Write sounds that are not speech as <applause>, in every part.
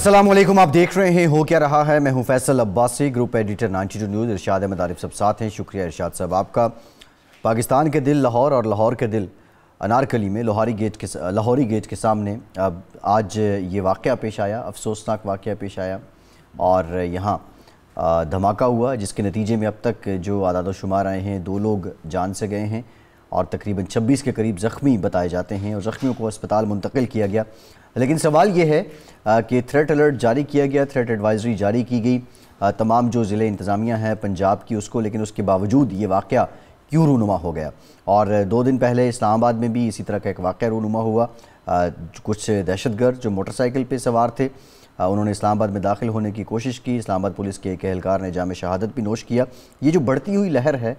असलम आप देख रहे हैं हो क्या रहा है मैं हूं Faisal Abbasi group editor two news Irshad Ahmad Arif सब साथ हैं शुक्रिया इरशाद साहब आपका पाकिस्तान के दिल लाहौर और लाहौर के दिल अनारकली में लाहौरी गेट के लाहौरी गेट के सामने अब आज ये वाक़ पेश आया अफसोसनाक वाक़ पेश आया और यहाँ धमाका हुआ जिसके नतीजे में अब तक जो आदाद शुमार आए हैं दो लोग जान से गए हैं और तकरीबन 26 के करीब ज़ख्मी बताए जाते हैं और ज़ख्मियों को अस्पताल मुंतकिल किया गया लेकिन सवाल ये है कि थ्रेट अलर्ट जारी किया गया थ्रेट एडवाइजरी जारी की गई तमाम जो ज़िले इंतज़ामिया हैं पंजाब की उसको लेकिन उसके बावजूद ये वाक़ क्यों रूनुमा हो गया और दो दिन पहले इस्लामाबाद में भी इसी तरह का एक वाक़ रूनुमा हुआ कुछ दहशतगर्द जो मोटरसाइकिल पर सवार थे उन्होंने इस्लामाबाद में दाखिल होने की कोशिश की इस्लामाबाद पुलिस के एक अहलकार ने जाम शहादत भी नोश किया ये जो बढ़ती हुई लहर है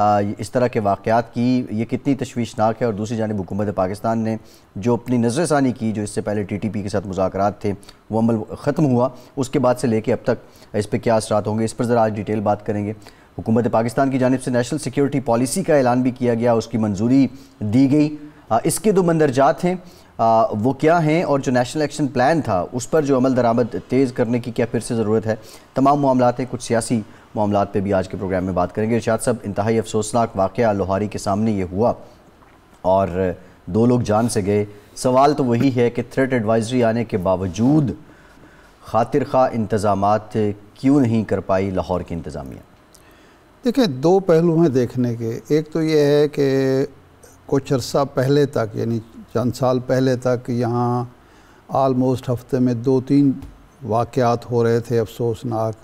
इस तरह के वाक़ात की ये कितनी तशवीशनाक है और दूसरी जानब हुकूमत पाकिस्तान ने जो अपनी नज़रसानी की जो इससे पहले टी टी पी के साथ मुजाकर थे वो अमल ख़त्म हुआ उसके बाद से लेके अब तक इस पर क्या असरात होंगे इस पर ज़रा आज डिटेल बात करेंगे हुकूमत पाकिस्तान की जानब से नेशनल सिक्योरिटी पॉलिसी का ऐलान भी किया गया उसकी मंजूरी दी गई इसके दो मंदरजात हैं वो क्या हैं और जो नेशनल एक्शन प्लान था उस पर जो अमल दरामद तेज़ करने की क्या फिर से ज़रूरत है तमाम मामलाते हैं कुछ सियासी मामला पर भी आज के प्रोग्राम में बात करेंगे इर्शाद साहब इंतहाई अफसोसनाक वाक़ लोहारी के सामने ये हुआ और दो लोग जान से गए सवाल तो वही है कि थ्रेट एडवाइजरी आने के बावजूद खातिर खा इंतज़ाम क्यों नहीं कर पाई लाहौर की इंतज़ामिया देखें दो पहलू हैं देखने के एक तो ये है कि कुछ अर्सा पहले तक यानी चंद साल पहले तक यहाँ आलमोस्ट हफ्ते में दो तीन वाक़ हो रहे थे अफसोसनाक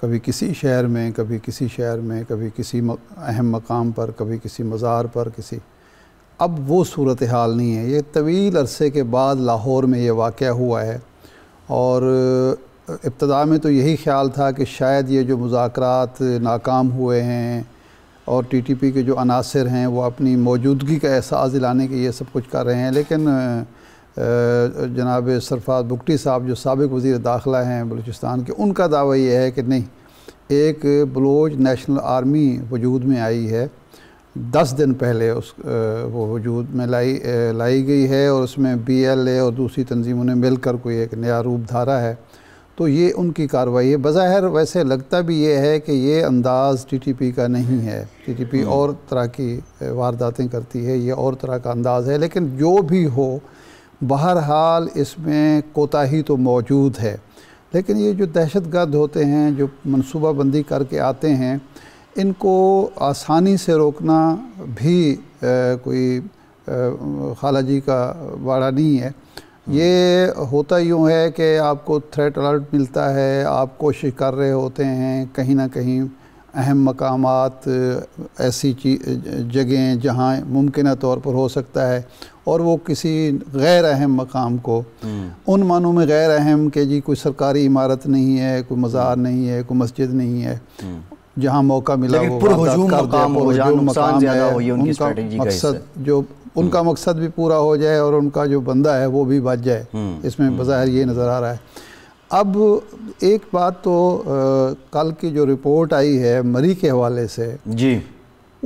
कभी किसी शहर में कभी किसी शहर में कभी किसी अहम मकाम पर कभी किसी मज़ार पर किसी अब वो सूरत हाल नहीं है ये तवील अरसे के बाद लाहौर में ये वाक़ हुआ है और इब्तदा में तो यही ख्याल था कि शायद ये जो मुजाकरात नाकाम हुए हैं और टी टी पी के जो अनासर हैं वो अपनी मौजूदगी का एहसास दिलाने के ये सब कुछ कर रहे हैं लेकिन जनाब सरफाज बुकटी साहब जो सबक वज़ी दाखिला हैं बलूचिस्तान के उनका दावा यह है कि नहीं एक बलोच नेशनल आर्मी वजूद में आई है दस दिन पहले उस वो वजूद में लाई लाई गई है और उसमें बी एल ए और दूसरी तनजीमों ने मिलकर कोई एक नया रूप धारा है तो ये उनकी कार्रवाई है बज़ाहिर वैसे लगता भी ये है कि ये अंदाज़ टी टी पी का नहीं है टी टी पी और तरह की वारदातें करती है ये और तरह का अंदाज़ है लेकिन जो भी हो बहरहाल इसमें कोताही तो मौजूद है लेकिन ये जो दहशत गर्द होते हैं जो मनसूबाबंदी करके आते हैं इनको आसानी से रोकना भी आ, कोई खाला जी का वाड़ा नहीं है हाँ। ये होता यूँ है कि आपको थ्रेट अलर्ट मिलता है आप कोशिश कर रहे होते हैं कहीं ना कहीं अहम मकाम ऐसी जगहें जहाँ मुमकिन तौर पर हो सकता है और वो किसी गैर अहम मकाम को हम्म। उन मानों में गैर अहम के जी कोई सरकारी इमारत नहीं है कोई मज़ार नहीं है कोई मस्जिद नहीं है हम्म। जहाँ मौका मिला वो मकसद जो उनका हम्म। मकसद भी पूरा हो जाए और उनका जो बंदा है वो भी बच जाए इसमें बज़ाहिर ये नज़र आ रहा है अब एक बात तो आ, कल की जो रिपोर्ट आई है मरी के हवाले से जी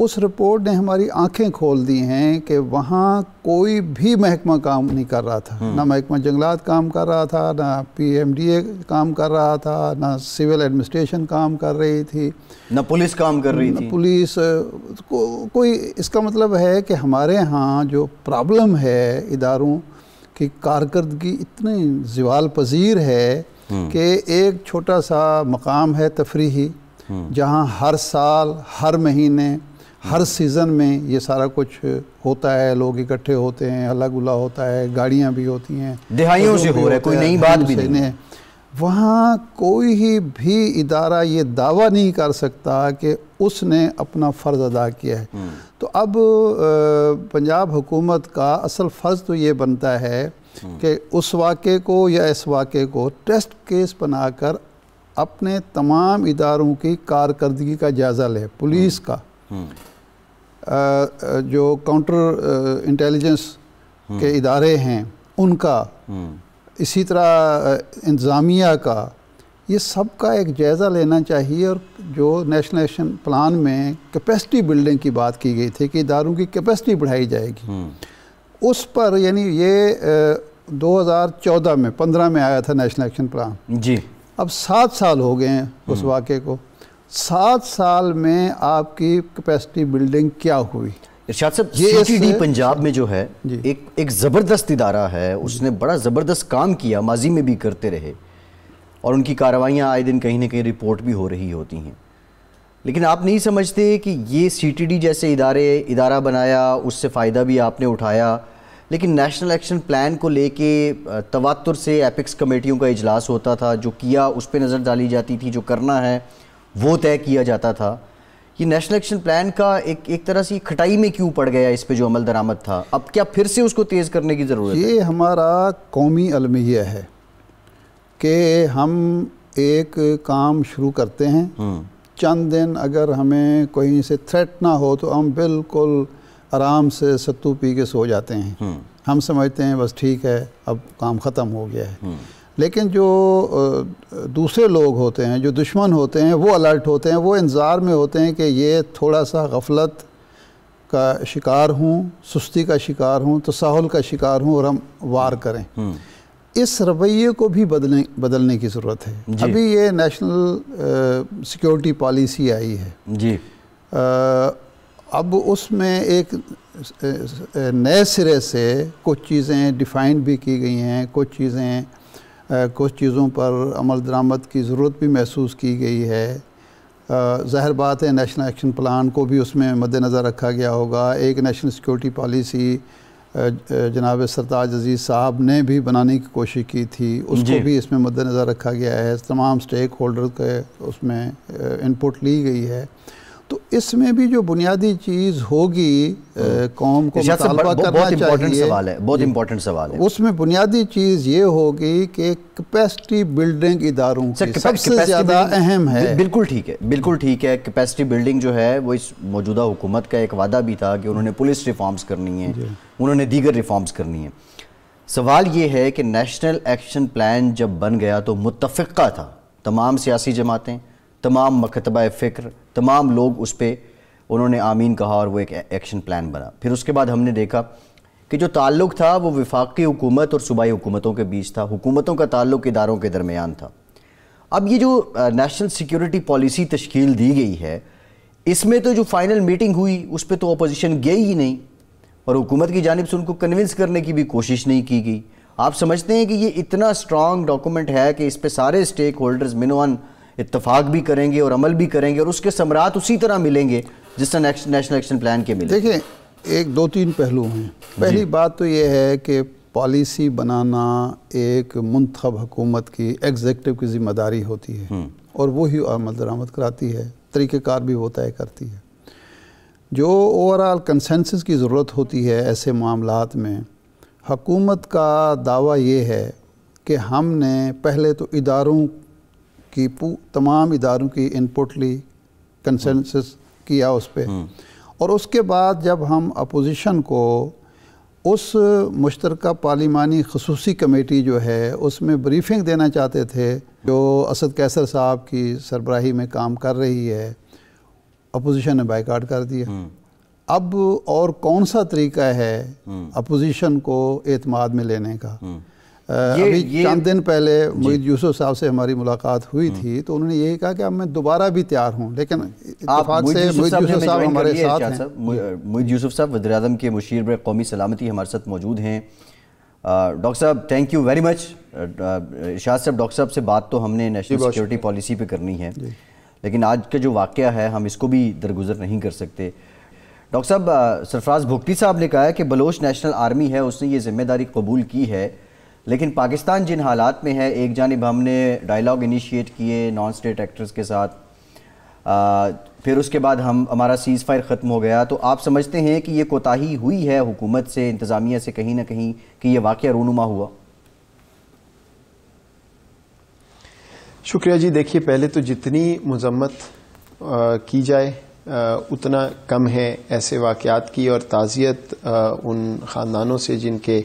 उस रिपोर्ट ने हमारी आंखें खोल दी हैं कि वहाँ कोई भी महकमा काम नहीं कर रहा था हम्म। ना महकमा जंगलात काम कर रहा था ना पीएमडीए काम कर रहा था ना सिविल एडमिनिस्ट्रेशन काम कर रही थी ना पुलिस काम कर रही थी पुलिस को, कोई इसका मतलब है कि हमारे यहाँ जो प्रॉब्लम है इदारों की कारकर्दगी इतनी जवाल पजीर है हम्म। कि एक छोटा सा मकाम है तफरी हम्म। जहाँ हर साल हर महीने हर सीज़न में ये सारा कुछ होता है लोग इकट्ठे होते हैं हल्ला गुला होता है गाड़ियाँ भी होती हैं दिहाइयों से हो रहा है कोई नई बात भी नहीं वहाँ कोई ही भी इदारा ये दावा नहीं कर सकता कि उसने अपना फ़र्ज़ अदा किया है हम्म। तो अब पंजाब हुकूमत का असल फ़र्ज़ तो ये बनता है हम्म। कि उस वाक़े को या इस वाक़े को टेस्ट केस बनाकर अपने तमाम इदारों की कारकर्दगी का जायज़ा ले पुलिस हम्म। का जो काउंटर इंटेलिजेंस के हम्म। इदारे हैं उनका हम्म। इसी तरह इंतज़ामिया का ये सब का एक जायज़ा लेना चाहिए और जो नेशनल एक्शन प्लान में कैपेसिटी बिल्डिंग की बात की गई थी कि इदारों की कैपेसिटी बढ़ाई जाएगी हम्म। उस पर यानी ये 2014 में 15 में आया था नेशनल एक्शन प्लान जी अब सात साल हो गए हैं उस वाक़े को सात साल में आपकी कैपेसिटी बिल्डिंग क्या हुई इरशाद साहब ये डी पंजाब में जो है एक एक ज़बरदस्त इदारा है उसने बड़ा ज़बरदस्त काम किया माजी में भी करते रहे और उनकी कार्रवाइयाँ आए दिन कहीं ना कहीं रिपोर्ट भी हो रही होती हैं लेकिन आप नहीं समझते कि ये सीटीडी जैसे इदारे इदारा बनाया उससे फ़ायदा भी आपने उठाया लेकिन नेशनल एक्शन प्लान को लेके तवातुर से एपिक्स कमेटियों का इजलास होता था जो किया उस पर नज़र डाली जाती थी जो करना है वो तय किया जाता था ये नेशनल एक्शन प्लान का एक एक तरह से खटाई में क्यों पड़ गया इस पे जो अमल दरामद था अब क्या फिर से उसको तेज़ करने की ज़रूरत ये है? हमारा कौमी अलमिया है कि हम एक काम शुरू करते हैं हम्म। चंद दिन अगर हमें कहीं से थ्रेट ना हो तो हम बिल्कुल आराम से सत्तू पी के सो जाते हैं हम्म। हम समझते हैं बस ठीक है अब काम ख़त्म हो गया है हम्म। लेकिन जो दूसरे लोग होते हैं जो दुश्मन होते हैं वो अलर्ट होते हैं वो इंतज़ार में होते हैं कि ये थोड़ा सा गफलत का शिकार हूँ सुस्ती का शिकार हूँ तो साहुल का शिकार हूँ और हम वार करें हम्म। इस रवैये को भी बदलने बदलने की ज़रूरत है अभी ये नेशनल सिक्योरिटी पॉलिसी आई है जी आ, अब उसमें एक नए सिरे से कुछ चीज़ें डिफ़ाइन भी की गई हैं कुछ चीज़ें कुछ चीज़ों पर अमल दरामद की ज़रूरत भी महसूस की गई है ज़ाहिर बात है नेशनल एक्शन प्लान को भी उसमें मद्दनज़र रखा गया होगा एक नेशनल सिक्योरिटी पॉलिसी जनाब सरताज अजीज़ साहब ने भी बनाने की कोशिश की थी उसको भी इसमें मद्दनज़र रखा गया है तमाम स्टेक होल्डर के उसमें इनपुट ली गई है तो इसमें भी जो बुनियादी चीज़ होगी कौम को मुतालबा करना बहुत सवाल है बहुत इम्पोर्टेंट सवाल है उसमें बुनियादी चीज़ ये होगी कि कैपेसिटी बिल्डिंग इदारों की सबसे ज़्यादा अहम है बिल्कुल ठीक है बिल्कुल ठीक है कैपेसिटी बिल्डिंग जो है वो इस मौजूदा हुकूमत का एक वादा भी था कि उन्होंने पुलिस रिफॉर्म्स करनी है उन्होंने दीगर रिफॉर्म्स करनी है सवाल ये है कि नेशनल एक्शन प्लान जब बन गया तो मुतफ़ा था तमाम सियासी जमातें तमाम मकतबा फ़िक्र तमाम लोग उस पर उन्होंने आमीन कहा और वो एक एक्शन प्लान बना फिर उसके बाद हमने देखा कि जो ताल्लुक़ था वो विफाक़ी हुकूमत और सूबाई हुकूमतों के बीच था हुकूमतों का ताल्लुक़ इदारों के दरमियान था अब ये जो नेशनल सिक्योरिटी पॉलिसी तश्कील दी गई है इसमें तो जो फ़ाइनल मीटिंग हुई उस पर तो अपोजिशन गई ही नहीं और हुकूमत की जानब से उनको कन्विंस करने की भी कोशिश नहीं की गई आप समझते हैं कि ये इतना स्ट्रॉन्ग डॉक्यूमेंट है कि इस पर सारे स्टेक होल्डर्स मिनवान इतफाक भी करेंगे और अमल भी करेंगे और उसके समरात उसी तरह मिलेंगे जिस तरह नेशनल एक्शन प्लान के मिले देखिए एक दो तीन पहलू हैं पहली बात तो ये है कि पॉलिसी बनाना एक मंतब हुकूमत की एग्जेक्टिव की जिम्मेदारी होती है हम्म। और वही ही आमद दरामद कराती है तरीक़ेकार भी वो तय करती है जो ओवरऑल कंसेंसस की ज़रूरत होती है ऐसे मामला में हकूमत का दावा ये है कि हमने पहले तो इदारों की तमाम इदारों की इनपुट ली कंसेंसस किया उस पर हम्म। और उसके बाद जब हम अपोजिशन को उस मुश्तर पार्लिमानी खसूसी कमेटी जो है उसमें ब्रीफिंग देना चाहते थे जो असद कैसर साहब की सरबराही में काम कर रही है अपोजिशन ने बाइकाट कर दिया हम्म। अब और कौन सा तरीका है अपोजिशन हम्म। को एतमाद में लेने का ये, अभी ये, चंद दिन पहले मुईद यूसुफ साहब से हमारी मुलाकात हुई हम्म। थी तो उन्होंने यही कहा कि अब मैं दोबारा भी तैयार हूँ लेकिन इतफाक मुईद यूसुफ साहब वजर अजम के मुशीर कौमी सलामती हमारे साथ मौजूद हैं डॉक्टर साहब thank you very much Ishad साहब डॉक्टर साहब से बात तो हमने नेशनल सिक्योरिटी पॉलिसी पे करनी है लेकिन आज का जो वाक़ है हम इसको भी दरगुजर नहीं कर सकते डॉक्टर साहब सरफराज भुगटी साहब ने कहा है कि बलोच नेशनल आर्मी है उसने ये जिम्मेदारी कबूल की है लेकिन पाकिस्तान जिन हालात में है एक जानब हमने डायलॉग इनिशिएट किए नॉन स्टेट एक्टर्स के साथ आ, फिर उसके बाद हम हमारा सीज़ फायर ख़त्म हो गया तो आप समझते हैं कि ये कोताही हुई है हुकूमत से इंतज़ामिया से कहीं ना कहीं कि ये वाक़ रूनुमा हुआ शुक्रिया जी देखिए पहले तो जितनी मजम्मत की जाए उतना कम है ऐसे वाक़ात की और ताज़ियत उन ख़ानदानों से जिनके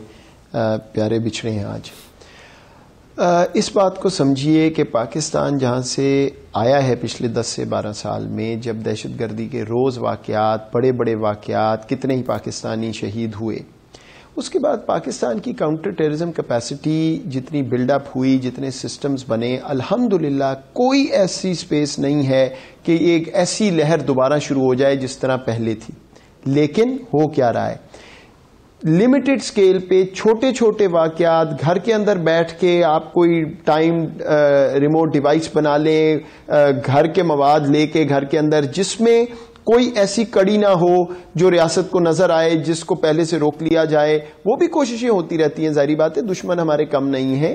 प्यारे बिछड़े हैं आज इस बात को समझिए कि पाकिस्तान जहाँ से आया है पिछले 10 से 12 साल में जब दहशत गर्दी के रोज़ वाक़ात बड़े बड़े वाक़ात कितने ही पाकिस्तानी शहीद हुए उसके बाद पाकिस्तान की काउंटर टेररिज्म कैपेसिटी जितनी बिल्डअप हुई जितने सिस्टम्स बने अल्हम्दुलिल्लाह कोई ऐसी स्पेस नहीं है कि एक ऐसी लहर दोबारा शुरू हो जाए जिस तरह पहले थी लेकिन हो क्या रहा है लिमिटेड स्केल पे छोटे छोटे वाक़ात घर के अंदर बैठ के आप कोई टाइम रिमोट डिवाइस बना लें घर के मवाद लेके घर के अंदर जिसमें कोई ऐसी कड़ी ना हो जो रियासत को नज़र आए जिसको पहले से रोक लिया जाए वो भी कोशिशें होती रहती हैं जारी बात है दुश्मन हमारे कम नहीं है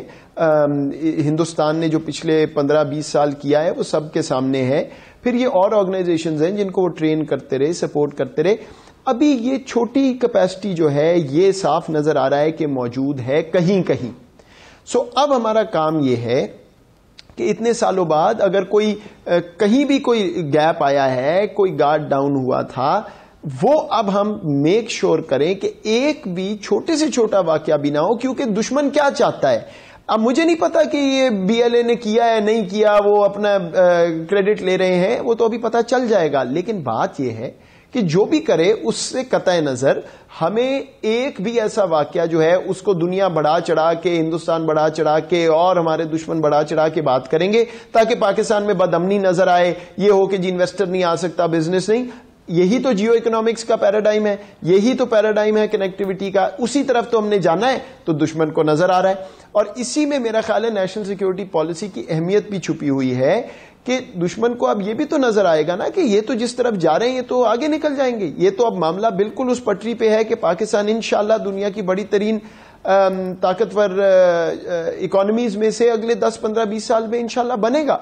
हिंदुस्तान ने जो पिछले पंद्रह बीस साल किया है वो सबके सामने है फिर ये और ऑर्गेनाइजेशंस हैं जिनको वो ट्रेन करते रहे सपोर्ट करते रहे अभी ये छोटी कैपेसिटी जो है ये साफ नजर आ रहा है कि मौजूद है कहीं कहीं सो अब हमारा काम ये है कि इतने सालों बाद अगर कोई कहीं भी कोई गैप आया है कोई गार्ड डाउन हुआ था वो अब हम मेक श्योर sure करें कि एक भी छोटे से छोटा वाक्य भी ना हो क्योंकि दुश्मन क्या चाहता है अब मुझे नहीं पता कि ये बीएलए ने किया है नहीं किया वो अपना क्रेडिट ले रहे हैं वो तो अभी पता चल जाएगा लेकिन बात यह है कि जो भी करे उससे कत नज़र हमें एक भी ऐसा वाक्य जो है उसको दुनिया बढ़ा चढ़ा के हिंदुस्तान बढ़ा चढ़ा के और हमारे दुश्मन बढ़ा चढ़ा के बात करेंगे ताकि पाकिस्तान में बदमनी नजर आए ये हो कि जी इन्वेस्टर नहीं आ सकता बिजनेस नहीं यही तो जियो इकोनॉमिक्स का पैराडाइम है यही तो पैराडाइम है कनेक्टिविटी का उसी तरफ तो हमने जाना है तो दुश्मन को नजर आ रहा है और इसी में मेरा ख्याल है नेशनल सिक्योरिटी पॉलिसी की अहमियत भी छुपी हुई है कि दुश्मन को अब ये भी तो नजर आएगा ना कि ये तो जिस तरफ जा रहे हैं ये तो आगे निकल जाएंगे ये तो अब मामला बिल्कुल उस पटरी पे है कि पाकिस्तान इनशाला दुनिया की बड़ी तरीन ताकतवर इकोनॉमीज में से अगले 10 15 20 साल में इनशाला बनेगा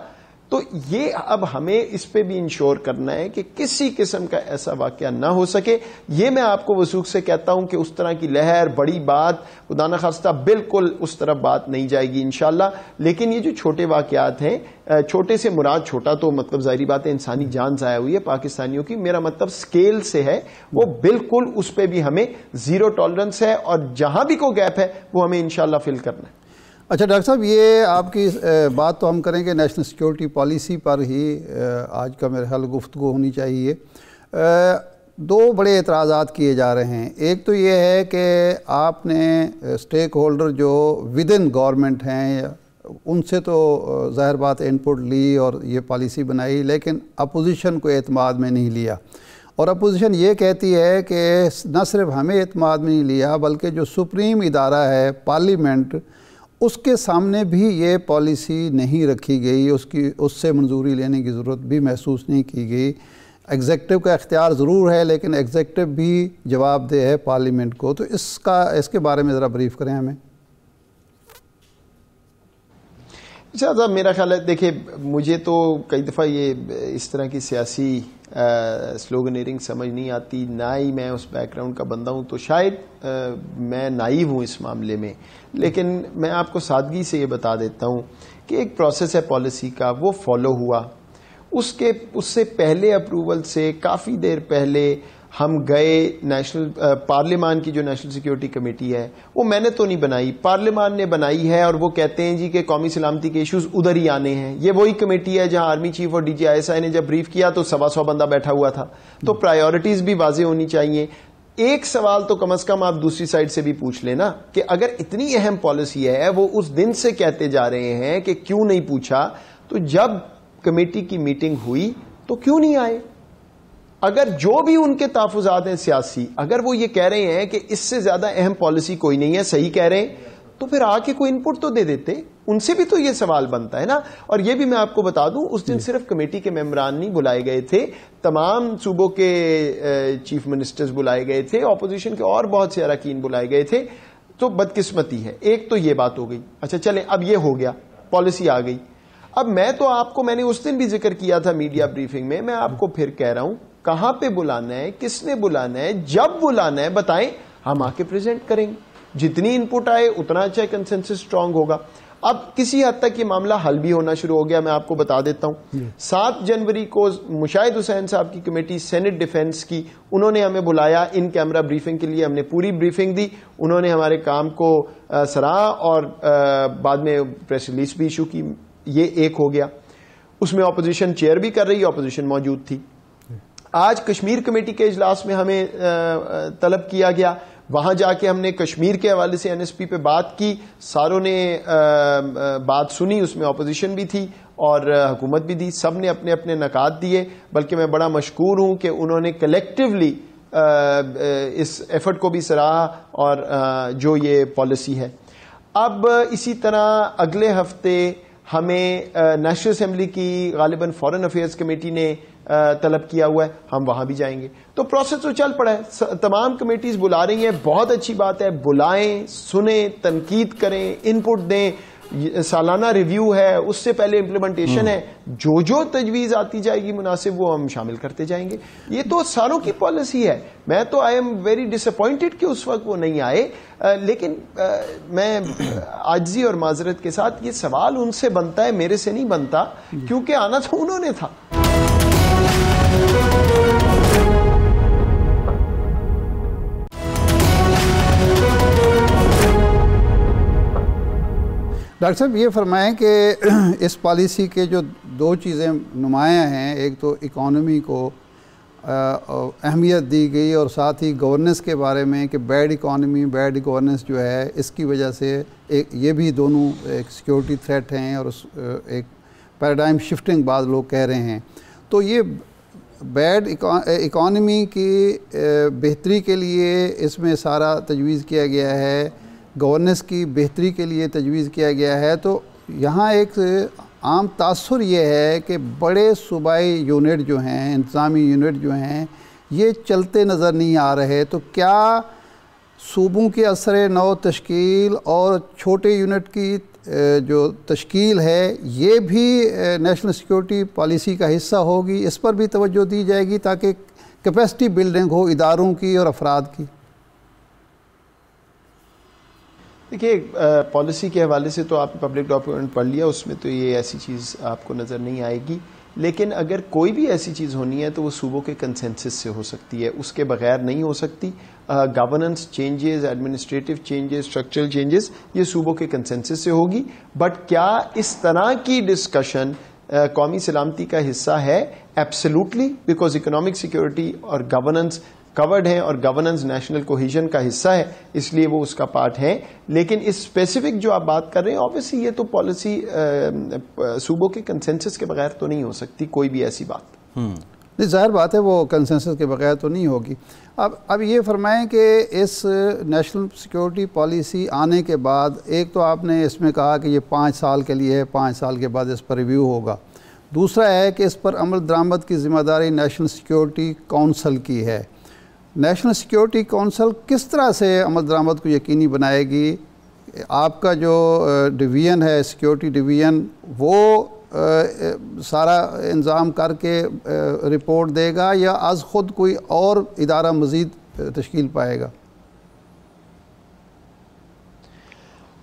तो ये अब हमें इस पे भी इंश्योर करना है कि किसी किस्म का ऐसा वाक्य ना हो सके ये मैं आपको वसूख से कहता हूं कि उस तरह की लहर बड़ी बात खुदाना खास्ता बिल्कुल उस तरफ बात नहीं जाएगी इनशाला लेकिन ये जो छोटे वाकयात हैं छोटे से मुराद छोटा तो मतलब जाहरी बात है इंसानी जान जाया हुई है पाकिस्तानियों की मेरा मतलब स्केल से है वो बिल्कुल उस पर भी हमें जीरो टॉलरेंस है और जहां भी कोई गैप है वो हमें इनशाला फिल करना है अच्छा डॉक्टर साहब ये आपकी बात तो हम करेंगे नेशनल सिक्योरिटी पॉलिसी पर ही आज का मेरे ख्याल गुफ्तु होनी चाहिए दो बड़े एतराज़ा किए जा रहे हैं एक तो ये है कि आपने स्टेक होल्डर जो विद इन गवर्नमेंट हैं उनसे तो ज़ाहिर बात इनपुट ली और ये पॉलिसी बनाई लेकिन अपोजिशन को अतमाद में नहीं लिया और अपोजिशन ये कहती है कि न सिर्फ हमें अतमाद में नहीं लिया बल्कि जो सुप्रीम इदारा है पार्लियामेंट उसके सामने भी ये पॉलिसी नहीं रखी गई उसकी उससे मंजूरी लेने की ज़रूरत भी महसूस नहीं की गई एग्जेक्टिव का अख्तियार ज़रूर है लेकिन एग्जेक्टिव भी जवाब दे है पार्लियामेंट को तो इसका इसके बारे में ज़रा ब्रीफ करें हमें अच्छा मेरा ख्याल है देखिए मुझे तो कई दफ़ा ये इस तरह की सियासी स्लोगनेरिंग समझ नहीं आती ना ही मैं उस बैकग्राउंड का बंदा हूँ तो शायद आ, मैं नाइव हूँ इस मामले में लेकिन मैं आपको सादगी से ये बता देता हूँ कि एक प्रोसेस है पॉलिसी का वो फॉलो हुआ उसके उससे पहले अप्रूवल से काफ़ी देर पहले हम गए नेशनल पार्लियामान की जो नेशनल सिक्योरिटी कमेटी है वो मैंने तो नहीं बनाई पार्लियामान ने बनाई है और वो कहते हैं जी कि कौमी सलामती के इश्यूज उधर ही आने हैं ये वही कमेटी है जहां आर्मी चीफ और डीजीआईएसआई ने जब ब्रीफ किया तो सवा सौ बंदा बैठा हुआ था तो प्रायोरिटीज हम्म। भी वाजे होनी चाहिए एक सवाल तो कम अज कम आप दूसरी साइड से भी पूछ लेना कि अगर इतनी अहम पॉलिसी है वो उस दिन से कहते जा रहे हैं कि क्यों नहीं पूछा तो जब कमेटी की मीटिंग हुई तो क्यों नहीं आए अगर जो भी उनके तहफात हैं सियासी अगर वो ये कह रहे हैं कि इससे ज़्यादा अहम पॉलिसी कोई नहीं है सही कह रहे हैं तो फिर आके कोई इनपुट तो दे देते उनसे भी तो ये सवाल बनता है ना और ये भी मैं आपको बता दूं उस दिन सिर्फ कमेटी के मेम्बरान नहीं बुलाए गए थे तमाम सूबों के चीफ मिनिस्टर्स बुलाए गए थे ऑपोजिशन के और बहुत से अरकान बुलाए गए थे तो बदकिस्मती है एक तो ये बात हो गई अच्छा चले अब ये हो गया पॉलिसी आ गई अब मैं तो आपको मैंने उस दिन भी जिक्र किया था मीडिया ब्रीफिंग में मैं आपको फिर कह रहा हूं कहां पे बुलाना है किसने बुलाना है जब बुलाना है बताएं हम आके प्रेजेंट करेंगे जितनी इनपुट आए उतना अच्छा कंसेंसस स्ट्रांग होगा अब किसी हद तक ये मामला हल भी होना शुरू हो गया मैं आपको बता देता हूं सात जनवरी को मुशाहिद हुसैन साहब की कमेटी सेनेट डिफेंस की उन्होंने हमें बुलाया इन कैमरा ब्रीफिंग के लिए हमने पूरी ब्रीफिंग दी उन्होंने हमारे काम को सराहा और आ, बाद में प्रेस रिलीज भी इशू की ये एक हो गया उसमें ऑपोजिशन चेयर भी कर रही ऑपोजिशन मौजूद थी आज कश्मीर कमेटी के इजलास में हमें तलब किया गया वहां जाके हमने कश्मीर के हवाले से एनएसपी पे बात की सारों ने बात सुनी उसमें अपोजिशन भी थी और हुकूमत भी दी सब ने अपने अपने नकात दिए बल्कि मैं बड़ा मशहूर हूं कि उन्होंने कलेक्टिवली इस एफर्ट को भी सराहा और जो ये पॉलिसी है अब इसी तरह अगले हफ्ते हमें नेशनल असम्बली की गालिबा फ़ॉरेन अफेयर्स कमेटी ने तलब किया हुआ है हम वहां भी जाएंगे तो प्रोसेस तो चल पड़ा है तमाम कमेटीज बुला रही हैं बहुत अच्छी बात है बुलाएं सुने तनकीद करें इनपुट दें सालाना रिव्यू है उससे पहले इम्प्लीमेंटेशन है जो जो तजवीज आती जाएगी मुनासिब वो हम शामिल करते जाएंगे ये तो सालों की पॉलिसी है मैं तो आई एम वेरी डिसअपॉइंटेड कि उस वक्त वो नहीं आए आ, लेकिन आ, मैं आजी और माजरत के साथ ये सवाल उनसे बनता है मेरे से नहीं बनता क्योंकि आना तो उन्होंने था डॉक्टर साहब ये फरमाएं कि इस पॉलिसी के जो दो चीज़ें नुमायाँ हैं एक तो इकॉनमी को अहमियत दी गई और साथ ही गवर्नेंस के बारे में कि बैड इकॉनमी बैड गवर्नेंस जो है इसकी वजह से एक ये भी दोनों एक सिक्योरिटी थ्रेट हैं और एक पैराडाइम शिफ्टिंग बाद लोग कह रहे हैं तो ये बैड इकॉनमी की बेहतरी के लिए इसमें सारा तजवीज़ किया गया है गवर्नेंस की बेहतरी के लिए तजवीज़ किया गया है तो यहाँ एक आम तासर ये है कि बड़े सूबाई यूनिट जो हैं इंतज़ामी यूनिट जो हैं ये चलते नज़र नहीं आ रहे तो क्या सूबों के असर नौ तश्कील और छोटे यूनिट की जो तश्कील है ये भी नेशनल सिक्योरिटी पॉलिसी का हिस्सा होगी इस पर भी तवज्जो दी जाएगी ताकि कैपेसिटी बिल्डिंग हो इदारों की और अफराद की देखिए पॉलिसी के हवाले से तो आपने पब्लिक डॉक्यूमेंट पढ़ लिया उसमें तो ये ऐसी चीज़ आपको नज़र नहीं आएगी लेकिन अगर कोई भी ऐसी चीज़ होनी है तो वो सूबों के कंसेंसस से हो सकती है उसके बगैर नहीं हो सकती governance changes administrative changes structural changes ये सूबों के कंसेंसस से होगी बट क्या इस तरह की डिस्कशन कौमी सलामती का हिस्सा है एब्सोल्युटली बिकॉज इकोनॉमिक सिक्योरिटी और गवर्नेंस कवर्ड है और गवर्नेंस नेशनल कोहिजन का हिस्सा है इसलिए वो उसका पार्ट है लेकिन इस स्पेसिफिक जो आप बात कर रहे हैं ऑब्वियसली ये तो पॉलिसी सूबों के कंसेंसस के बगैर तो नहीं हो सकती कोई भी ऐसी बात हम्म। नहीं ज़ाहिर बात है वो कंसेंसस के बगैर तो नहीं होगी अब अब ये फरमाएं कि इस नेशनल सिक्योरिटी पॉलिसी आने के बाद एक तो आपने इसमें कहा कि ये पाँच साल के लिए है पाँच साल के बाद इस पर रिव्यू होगा दूसरा है कि इस पर अमल दरामद की ज़िम्मेदारी नेशनल सिक्योरिटी काउंसिल की है नेशनल सिक्योरिटी काउंसिल किस तरह से अमल दरामद को यकीनी बनाएगी आपका जो डिवीज़न है सिक्योरिटी डिवीज़न वो आ, सारा इंतज़ाम करके आ, रिपोर्ट देगा या आज ख़ुद कोई और इदारा मज़ीद तश्कील पाएगा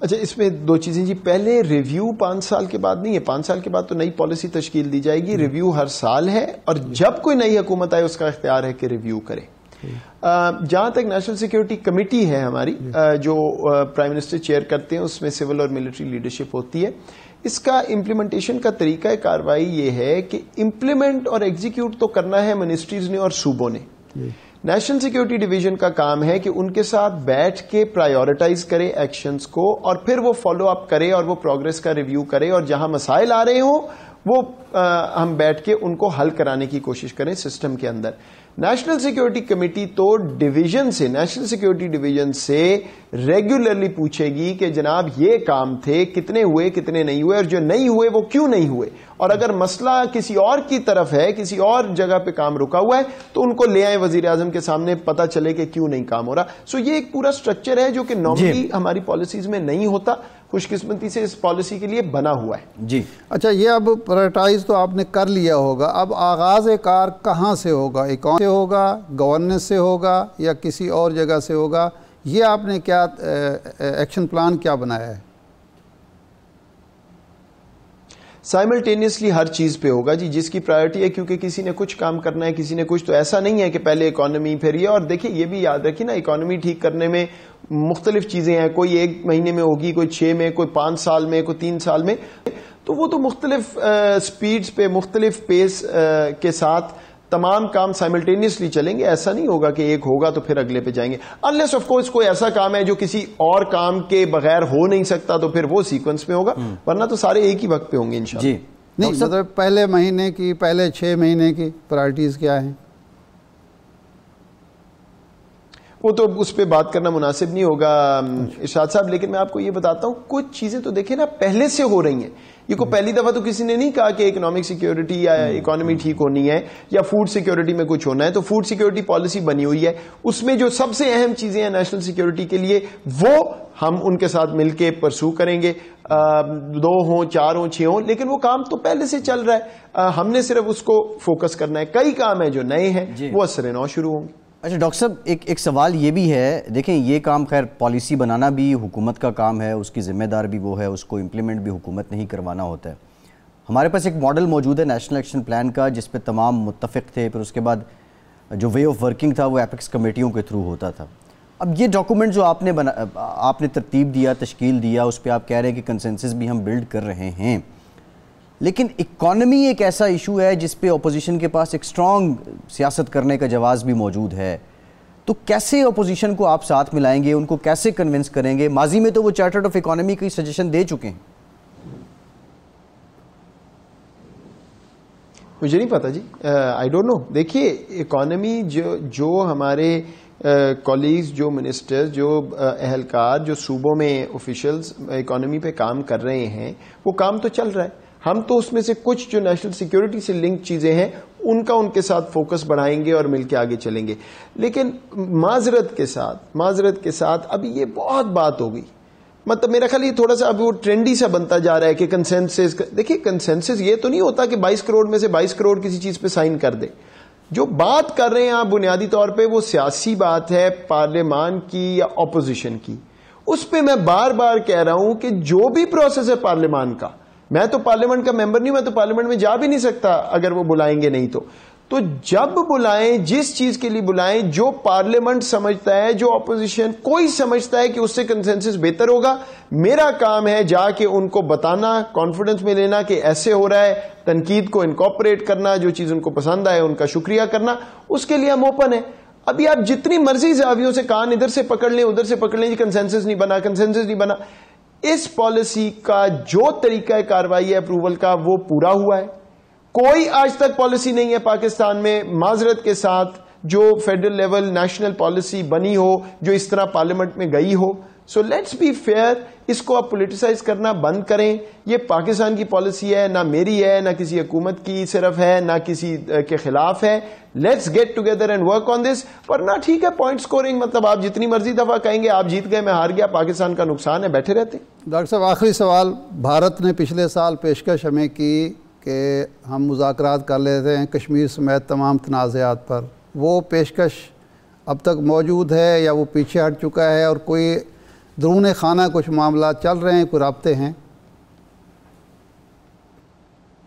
अच्छा इसमें दो चीज़ें जी पहले रिव्यू पाँच साल के बाद नहीं है पाँच साल के बाद तो नई पॉलिसी तश्कील दी जाएगी रिव्यू हर साल है और जब कोई नई हुकूमत आए उसका इख्तियार है कि रिव्यू करें जहां तक नेशनल सिक्योरिटी कमेटी है हमारी जो प्राइम मिनिस्टर चेयर करते हैं उसमें सिविल और मिलिट्री लीडरशिप होती है इसका इम्प्लीमेंटेशन का तरीका कार्रवाई ये है कि इम्प्लीमेंट और एग्जीक्यूट तो करना है मिनिस्ट्रीज ने और सूबों ने नेशनल सिक्योरिटी डिवीजन का काम है कि उनके साथ बैठ के प्रायोरिटाइज करे एक्शंस को और फिर वो फॉलो अप करे और वो प्रोग्रेस का रिव्यू करे और जहां मसाइल आ रहे हो वो आ, हम बैठ के उनको हल कराने की कोशिश करें सिस्टम के अंदर नेशनल सिक्योरिटी कमेटी तो डिवीजन से नेशनल सिक्योरिटी डिवीजन से रेगुलरली पूछेगी कि जनाब ये काम थे कितने हुए कितने नहीं हुए और जो नहीं हुए वो क्यों नहीं हुए और अगर मसला किसी और की तरफ है किसी और जगह पे काम रुका हुआ है तो उनको ले आए वजीर आजम के सामने पता चले कि क्यों नहीं काम हो रहा सो ये एक पूरा स्ट्रक्चर है जो कि नॉर्मली हमारी पॉलिसीज में नहीं होता खुशकिस्मती से इस पॉलिसी के लिए बना हुआ है जी अच्छा ये अब प्रायटाइज तो आपने कर लिया होगा अब आगाज़ कार कहाँ से होगा अकाउंट से होगा गवर्नेंस से होगा या किसी और जगह से होगा ये आपने क्या एक्शन प्लान क्या बनाया है साइमल्टेनियसली हर चीज पे होगा जी जिसकी प्रायोरिटी है क्योंकि किसी ने कुछ काम करना है किसी ने कुछ तो ऐसा नहीं है कि पहले इकोनॉमी फिर ये और देखिए ये भी याद रखिए ना इकोनॉमी ठीक करने में मुख्तलिफ चीजें हैं कोई एक महीने में होगी कोई छह में कोई पांच साल में कोई तीन साल में तो वो तो मुख्तलिफ स्पीड्स पे मुख्तलिफ पेस आ, के साथ तमाम काम साइमल्टेनियसली चलेंगे ऐसा नहीं होगा कि एक होगा तो फिर अगले पे जाएंगे अनलेस ऑफ कोर्स कोई ऐसा काम है जो किसी और काम के बगैर हो नहीं सकता तो फिर वो सीक्वेंस में होगा हम्म। वरना तो सारे एक ही वक्त पे होंगे इंशाल्लाह जी नहीं मतलब पहले महीने की पहले छह महीने की प्रायोरिटीज़ क्या है वो तो उस पर बात करना मुनासिब नहीं होगा अच्छा। इर्शाद साहब लेकिन मैं आपको ये बताता हूं कुछ चीज़ें तो देखे ना पहले से हो रही हैं ये को hmm. पहली दफा तो किसी ने नहीं कहा कि इकोनॉमिक सिक्योरिटी या इकोनॉमी hmm. ठीक होनी है या फूड सिक्योरिटी में कुछ होना है तो फूड सिक्योरिटी पॉलिसी बनी हुई है उसमें जो सबसे अहम चीजें हैं नेशनल सिक्योरिटी के लिए वो हम उनके साथ मिलकर परसू करेंगे आ, दो हों चार हो छ हो लेकिन वो काम तो पहले से चल रहा है आ, हमने सिर्फ उसको फोकस करना है कई काम है जो नए हैं वो असर नौ शुरू होंगे अच्छा डॉक्टर साहब एक एक सवाल ये भी है देखें ये काम खैर पॉलिसी बनाना भी हुकूमत का काम है उसकी ज़िम्मेदार भी वो है उसको इम्प्लीमेंट भी हुकूमत नहीं करवाना होता है हमारे पास एक मॉडल मौजूद है नेशनल एक्शन प्लान का जिस पर तमाम मुतफ़ थे फिर उसके बाद जो वे ऑफ वर्किंग था वो एपिक्स कमेटियों के थ्रू होता था अब ये डॉक्यूमेंट जो आपने बना आपने तरतीब दिया तश्कील दिया उस पर आप कह रहे हैं कि कंसेंसिस भी हम बिल्ड कर रहे हैं लेकिन इकॉनमी एक ऐसा इशू है जिस पे ओपोजिशन के पास एक स्ट्रॉन्ग सियासत करने का जवाब भी मौजूद है तो कैसे अपोजिशन को आप साथ मिलाएंगे उनको कैसे कन्विंस करेंगे माजी में तो वो चार्टर्ड ऑफ इकोनॉमी की सजेशन दे चुके हैं मुझे नहीं पता जी आई डोंट नो देखिए इकोनॉमी जो जो हमारे कॉलीग्स uh, जो मिनिस्टर्स जो uh, अहलकार जो सूबों में ऑफिशियल्स इकोनॉमी uh, पे काम कर रहे हैं वो काम तो चल रहा है हम तो उसमें से कुछ जो नेशनल सिक्योरिटी से लिंक चीज़ें हैं उनका उनके साथ फोकस बढ़ाएंगे और मिलकर आगे चलेंगे लेकिन माजरत के साथ माजरत के साथ अभी ये बहुत बात हो गई मतलब मेरा ख्याल ये थोड़ा सा अभी वो ट्रेंडी सा बनता जा रहा है कि कंसेंसस देखिए कंसेंसस ये तो नहीं होता कि 22 करोड़ में से 22 करोड़ किसी चीज़ पे साइन कर दे जो बात कर रहे हैं आप बुनियादी तौर पे वो सियासी बात है पार्लियामान की या अपोजिशन की उस पर मैं बार बार कह रहा हूं कि जो भी प्रोसेस है पार्लियामान का मैं तो पार्लियामेंट का मेंबर नहीं मैं तो पार्लियामेंट में जा भी नहीं सकता अगर वो बुलाएंगे नहीं तो तो जब बुलाएं जिस चीज के लिए बुलाएं जो पार्लियामेंट समझता है जो ऑपोजिशन कोई समझता है कि उससे कंसेंसस बेहतर होगा मेरा काम है जाके उनको बताना कॉन्फिडेंस में लेना कि ऐसे हो रहा है तनकीद को इनकॉपरेट करना जो चीज उनको पसंद आए उनका शुक्रिया करना उसके लिए हम ओपन है अभी आप जितनी मर्जी जावियों से कान इधर से पकड़ लें उधर से पकड़ लें कंसेंसिस नहीं बना कंसेंसिस नहीं बना इस पॉलिसी का जो तरीका है कार्रवाई है अप्रूवल का वो पूरा हुआ है कोई आज तक पॉलिसी नहीं है पाकिस्तान में माजरत के साथ जो फेडरल लेवल नेशनल पॉलिसी बनी हो जो इस तरह पार्लियामेंट में गई हो सो लेट्स बी फेयर इसको आप पोलिटिसाइज करना बंद करें ये पाकिस्तान की पॉलिसी है ना मेरी है ना किसी हुकूमत की सिर्फ है ना किसी के खिलाफ है let's get together and work on this पर ना ठीक है पॉइंट स्कोरिंग मतलब आप जितनी मर्जी दफा कहेंगे आप जीत गए मैं हार गया पाकिस्तान का नुकसान है बैठे रहते डॉक्टर साहब आखिरी सवाल भारत ने पिछले साल पेशकश हमें की कि हम मुजाकर कर लेते हैं कश्मीर समेत तमाम तनाज़ात पर वो पेशकश अब तक मौजूद है या वो पीछे हट चुका है और कोई दरून खाना कुछ मामला चल रहे हैं कोई रबते हैं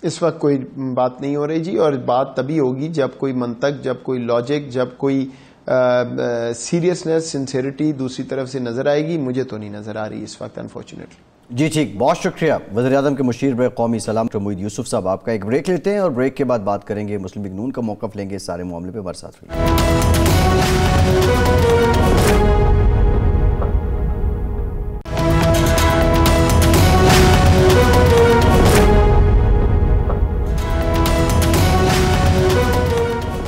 इस वक्त कोई बात नहीं हो रही जी और बात तभी होगी जब कोई मंतक जब कोई लॉजिक जब कोई सीरियसनेस सिंसेरिटी दूसरी तरफ से नज़र आएगी मुझे तो नहीं नज़र आ रही इस वक्त अनफॉर्चुनेटली जी ठीक बहुत शुक्रिया वजर अजम के मुशीर कौमी सलाम प्रमोद यूसुफ साहब आपका एक ब्रेक लेते हैं और ब्रेक के बाद बात करेंगे मुस्लिम नून का मौकफ लेंगे सारे मामले पर बरसात हुई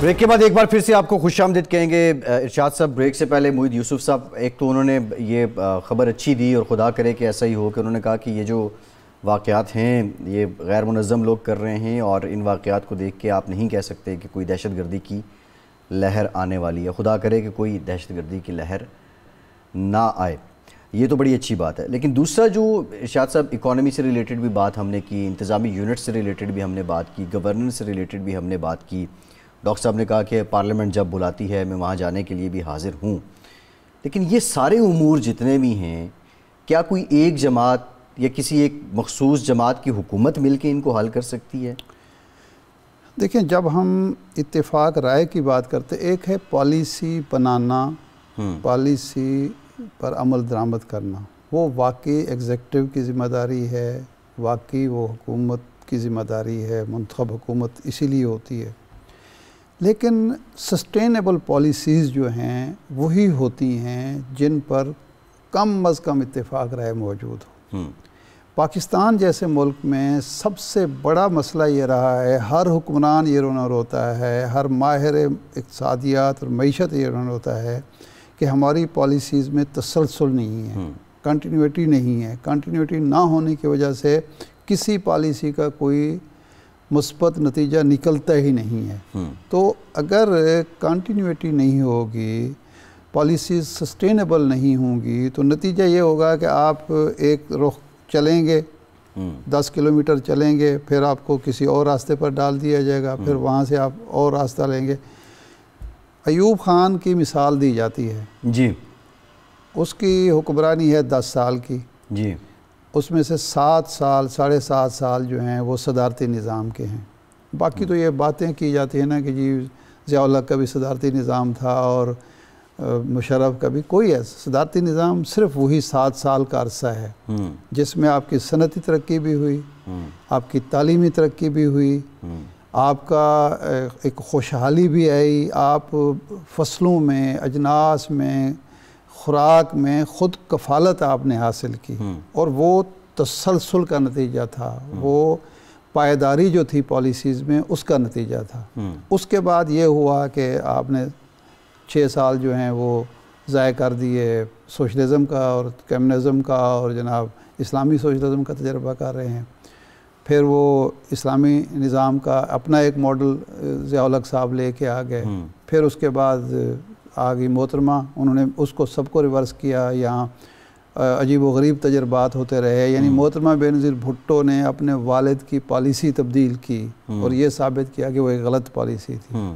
ब्रेक के बाद एक बार फिर से आपको खुश आमदेद कहेंगे इरशाद साहब ब्रेक से पहले मोहित यूसुफ साहब एक तो उन्होंने ये ख़बर अच्छी दी और खुदा करे कि ऐसा ही हो कि उन्होंने कहा कि ये जो वाक़ात हैं ये गैर मुनज़म लोग कर रहे हैं और इन वाक़ात को देख के आप नहीं कह सकते कि कोई दहशत गर्दी की लहर आने वाली है खुदा करे कि कोई दहशत गर्दी की लहर ना आए ये तो बड़ी अच्छी बात है लेकिन दूसरा जो इर्शाद साहब इकानमी से रिलेटेड भी बात हमने की इंतज़ामी यूनिट से रिलेटेड भी हमने बात की गवर्नेंस से रिलेटेड भी हमने बात की डॉक्टर साहब ने कहा कि पार्लियामेंट जब बुलाती है मैं वहाँ जाने के लिए भी हाज़िर हूँ लेकिन ये सारे उमूर जितने भी हैं क्या कोई एक जमात या किसी एक मखसूस जमात की हुकूमत मिल के इनको हल कर सकती है देखिए जब हम इत्तेफाक राय की बात करते एक है पॉलिसी बनाना हम्म। पॉलिसी पर अमल दरामद करना वो वाकई एग्जेक्टिव की ज़िम्मेदारी है वाकई वो हुकूमत की ज़िम्मेदारी है मंतखब हुकूमत इसीलिए होती है लेकिन सस्टेनेबल पॉलिसीज़ जो हैं वही होती हैं जिन पर कम अज़ कम इतफाक़ राय मौजूद हो हम्म। पाकिस्तान जैसे मुल्क में सबसे बड़ा मसला ये रहा है हर हुक्मरान ये रोना रोता है हर माहिर इकसादियात और मीशत ये रोना रोता है कि हमारी पॉलिसीज़ में तसलसल नहीं है कंटिन्यूटी हम्म। नहीं है कंटिन्यूटी ना होने की वजह से किसी पॉलिसी का कोई मुस्बत नतीजा निकलता ही नहीं है हम्म। तो अगर कंटिन्यूटी नहीं होगी पॉलिसी सस्टेनेबल नहीं होंगी तो नतीजा ये होगा कि आप एक रुख चलेंगे हम्म। दस किलोमीटर चलेंगे फिर आपको किसी और रास्ते पर डाल दिया जाएगा फिर हम्म। वहाँ से आप और रास्ता लेंगे अयूब खान की मिसाल दी जाती है जी उसकी हुक्मरानी है दस साल की जी उसमें से सात साल साढ़े सात साल जो हैं वो सदारती निज़ाम के हैं बाकी तो ये बातें की जाती हैं ना कि जी ज़ियाल्ला का भी सदारती निज़ाम था और मुशरफ का भी कोई है सदारती निज़ाम सिर्फ वही सात साल का अरसा है हम्म। जिसमें आपकी सनती तरक्की भी हुई हम्म। आपकी तालीमी तरक्की भी हुई हम्म। आपका एक खुशहाली भी आई आप फसलों में अजनास में खुराक में ख़ुद कफालत आपने हासिल की हम्म। और वो तसलसल का नतीजा था हम्म। वो पायदारी जो थी पॉलिसीज़ में उसका नतीजा था हम्म। उसके बाद ये हुआ कि आपने छः साल जो हैं वो ज़ाय कर दिए सोशलिज़म का और कम्युनिज़म का और जनाब इस्लामी सोशलिज़म का तजर्बा कर रहे हैं फिर वो इस्लामी निज़ाम का अपना एक मॉडल ज़ियालक साहब ले कर आ गए फिर उसके बाद आ गई मोहतरमा उन्होंने उसको सबको रिवर्स किया यहाँ अजीब व गरीब तजर्बात होते रहे यानी हम्म। मोहतरमा बेनज़ीर भुट्टो ने अपने वालद की पॉलिसी तब्दील की हम्म। और ये साबित किया कि वो एक गलत पॉलिसी थी हम्म।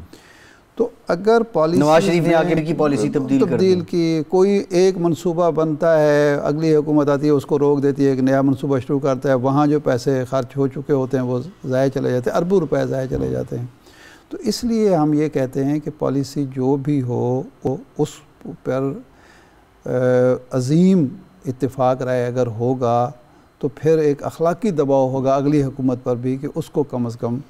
तो अगर पॉलिसी नवाज शरीफ ने आखिर की पॉलिसी तब्दील तब्दील की कोई एक मनसूबा बनता है अगली हुकूमत आती है उसको रोक देती है एक नया मनसूबा शुरू करता है वहाँ जो पैसे खर्च हो चुके होते हैं वो ज़ाया चले जाते हैं अरबों रुपए ज़ाया चले जाते हैं तो इसलिए हम ये कहते हैं कि पॉलिसी जो भी हो वो उस पर अजीम इतफाक राय अगर होगा तो फिर एक अखलाकी दबाव होगा अगली हुकूमत पर भी कि उसको कम अज़ कम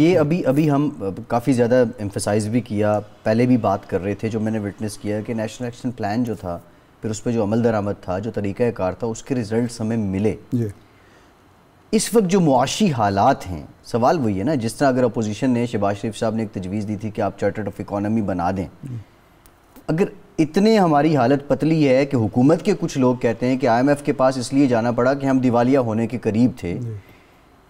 ये अभी अभी हम काफ़ी ज़्यादा एम्फोसाइज भी किया पहले भी बात कर रहे थे जो मैंने विटनेस किया कि नेशनल एक्शन प्लान जो था फिर उस पर जो अमल दरामद था जो तरीक़ाकार था उसके रिज़ल्ट हमें मिले इस वक्त जो मुआशी हालात हैं सवाल वही है ना जिस तरह अगर अपोजिशन ने शहबाज शरीफ साहब ने एक तजवीज़ दी थी कि आप चार्टर ऑफ इकोनॉमी बना दें अगर इतने हमारी हालत पतली है कि हुकूमत के कुछ लोग कहते हैं कि आईएमएफ के पास इसलिए जाना पड़ा कि हम दिवालिया होने के करीब थे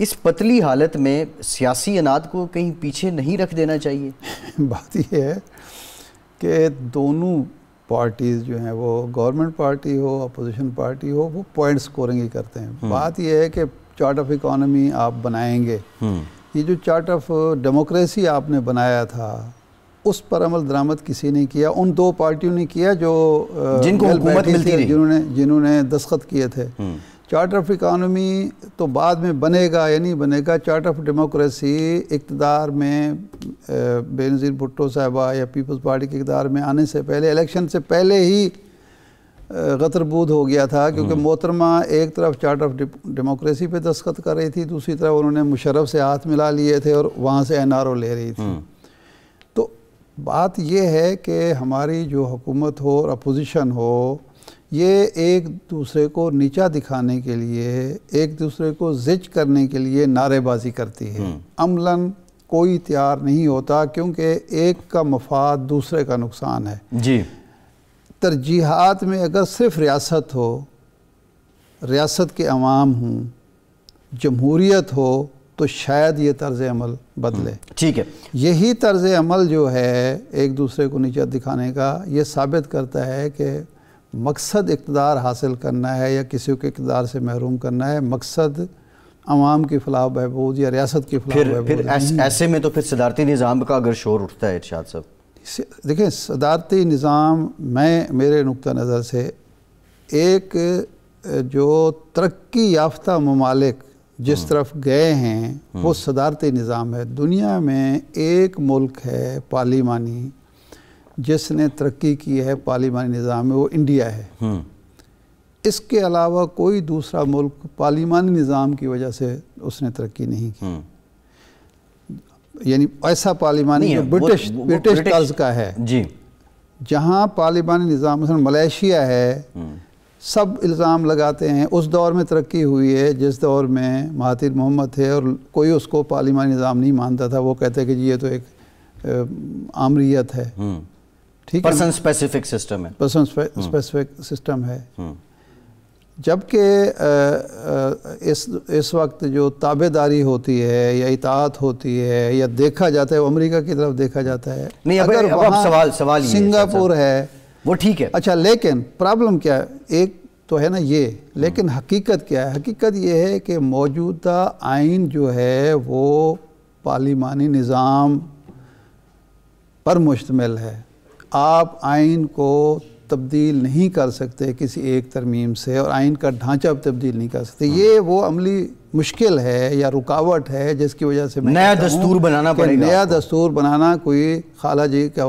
इस पतली हालत में सियासी अनाथ को कहीं पीछे नहीं रख देना चाहिए <laughs> बात यह है कि दोनों पार्टीज़ जो हैं वो गवर्नमेंट पार्टी हो अपोजिशन पार्टी हो वो पॉइंट स्कोरिंग ही करते हैं हम्म। बात यह है कि चार्ट ऑफ इकोनॉमी आप बनाएंगे हम्म। ये जो चार्ट ऑफ डेमोक्रेसी आपने बनाया था उस पर अमल दरामद किसी ने किया उन दो पार्टियों ने किया जो जिनको मिलती जिन्होंने जिन्होंने दस्खत किए थे हम्म। चार्ट ऑफ इकानमी तो बाद में बनेगा या नहीं बनेगा चार्ट ऑफ डेमोक्रेसी इकतदार में बेनज़ीर भुट्टो साहबा या पीपल्स पार्टी के इकदार में आने से पहले इलेक्शन से पहले ही गतरबूद हो गया था क्योंकि हम्म। मोहतरमा एक तरफ चार्ट ऑफ डेमोक्रेसी पे दस्खत कर रही थी दूसरी तरफ उन्होंने मुशरफ से हाथ मिला लिए थे और वहाँ से एन ले रही थी हम्म। तो बात यह है कि हमारी जो हुकूमत हो और अपोजिशन हो ये एक दूसरे को नीचा दिखाने के लिए एक दूसरे को जिज करने के लिए नारेबाजी करती है हम्म। अमलन कोई तैयार नहीं होता क्योंकि एक का मफाद दूसरे का नुकसान है जी तरजीहत में अगर सिर्फ रियासत हो रियासत के अवाम हों जमहूरीत हो तो शायद ये तर्ज अमल बदले हम्म, ठीक है यही तर्ज अमल जो है एक दूसरे को नीचा दिखाने का ये साबित करता है कि मकसद इकतदार हासिल करना है या किसी को इकतदार से महरूम करना है मकसद आवाम की फलाह बहबूद या रियासत की फलाह बहबूद ऐसे में तो फिर सदारती निज़ाम का अगर शोर उठता है इर्शाद साहब देखें सदारती निज़ाम मैं मेरे नुक़ नज़र से एक जो तरक्की याफ्ता ममालिक जिस हम्म। तरफ गए हैं हम्म। वो सदारती निज़ाम है दुनिया में एक मुल्क है पार्लीमानी जिसने तरक्की की है पार्लीमानी निज़ाम में वो इंडिया है हम्म। इसके अलावा कोई दूसरा मुल्क पार्लीमानी निज़ाम की वजह से उसने तरक्की नहीं की यानी ऐसा पार्लिमानी ब्रिटिश ब्रिटिश तर्ज का है जी जहाँ पार्लिमानी निज़ाम मलेशिया है हम्म। सब इल्ज़ाम लगाते हैं उस दौर में तरक्की हुई है जिस दौर में महातिर मोहम्मद थे और कोई उसको पार्लिमानी निज़ाम नहीं मानता था वो कहते कि जी ये तो एक आमरीत है हम्म। ठीक है पर्सन स्पेसिफिक सिस्टम है पर्सन हम्म। स्पेसिफिक सिस्टम है जबकि इस इस वक्त जो ताबेदारी होती है या इतात होती है या देखा जाता है वो अमेरिका की तरफ देखा जाता है नहीं अगर अब, अब सवाल सवाल सिंगापुर है वो ठीक है अच्छा लेकिन प्रॉब्लम क्या है एक तो है ना ये लेकिन हकीकत क्या है हकीकत ये है कि मौजूदा आइन जो है वो पार्लिमानी निज़ाम पर मुश्तमिल है आप आइन को तब्दील नहीं कर सकते किसी एक तरमीम से और आइन का ढांचा भी तब्दील नहीं कर सकते ये वो अमली मुश्किल है या रुकावट है जिसकी वजह से नया दस्तूर बनाना पड़ेगा नया दस्तूर बनाना कोई खाला जी का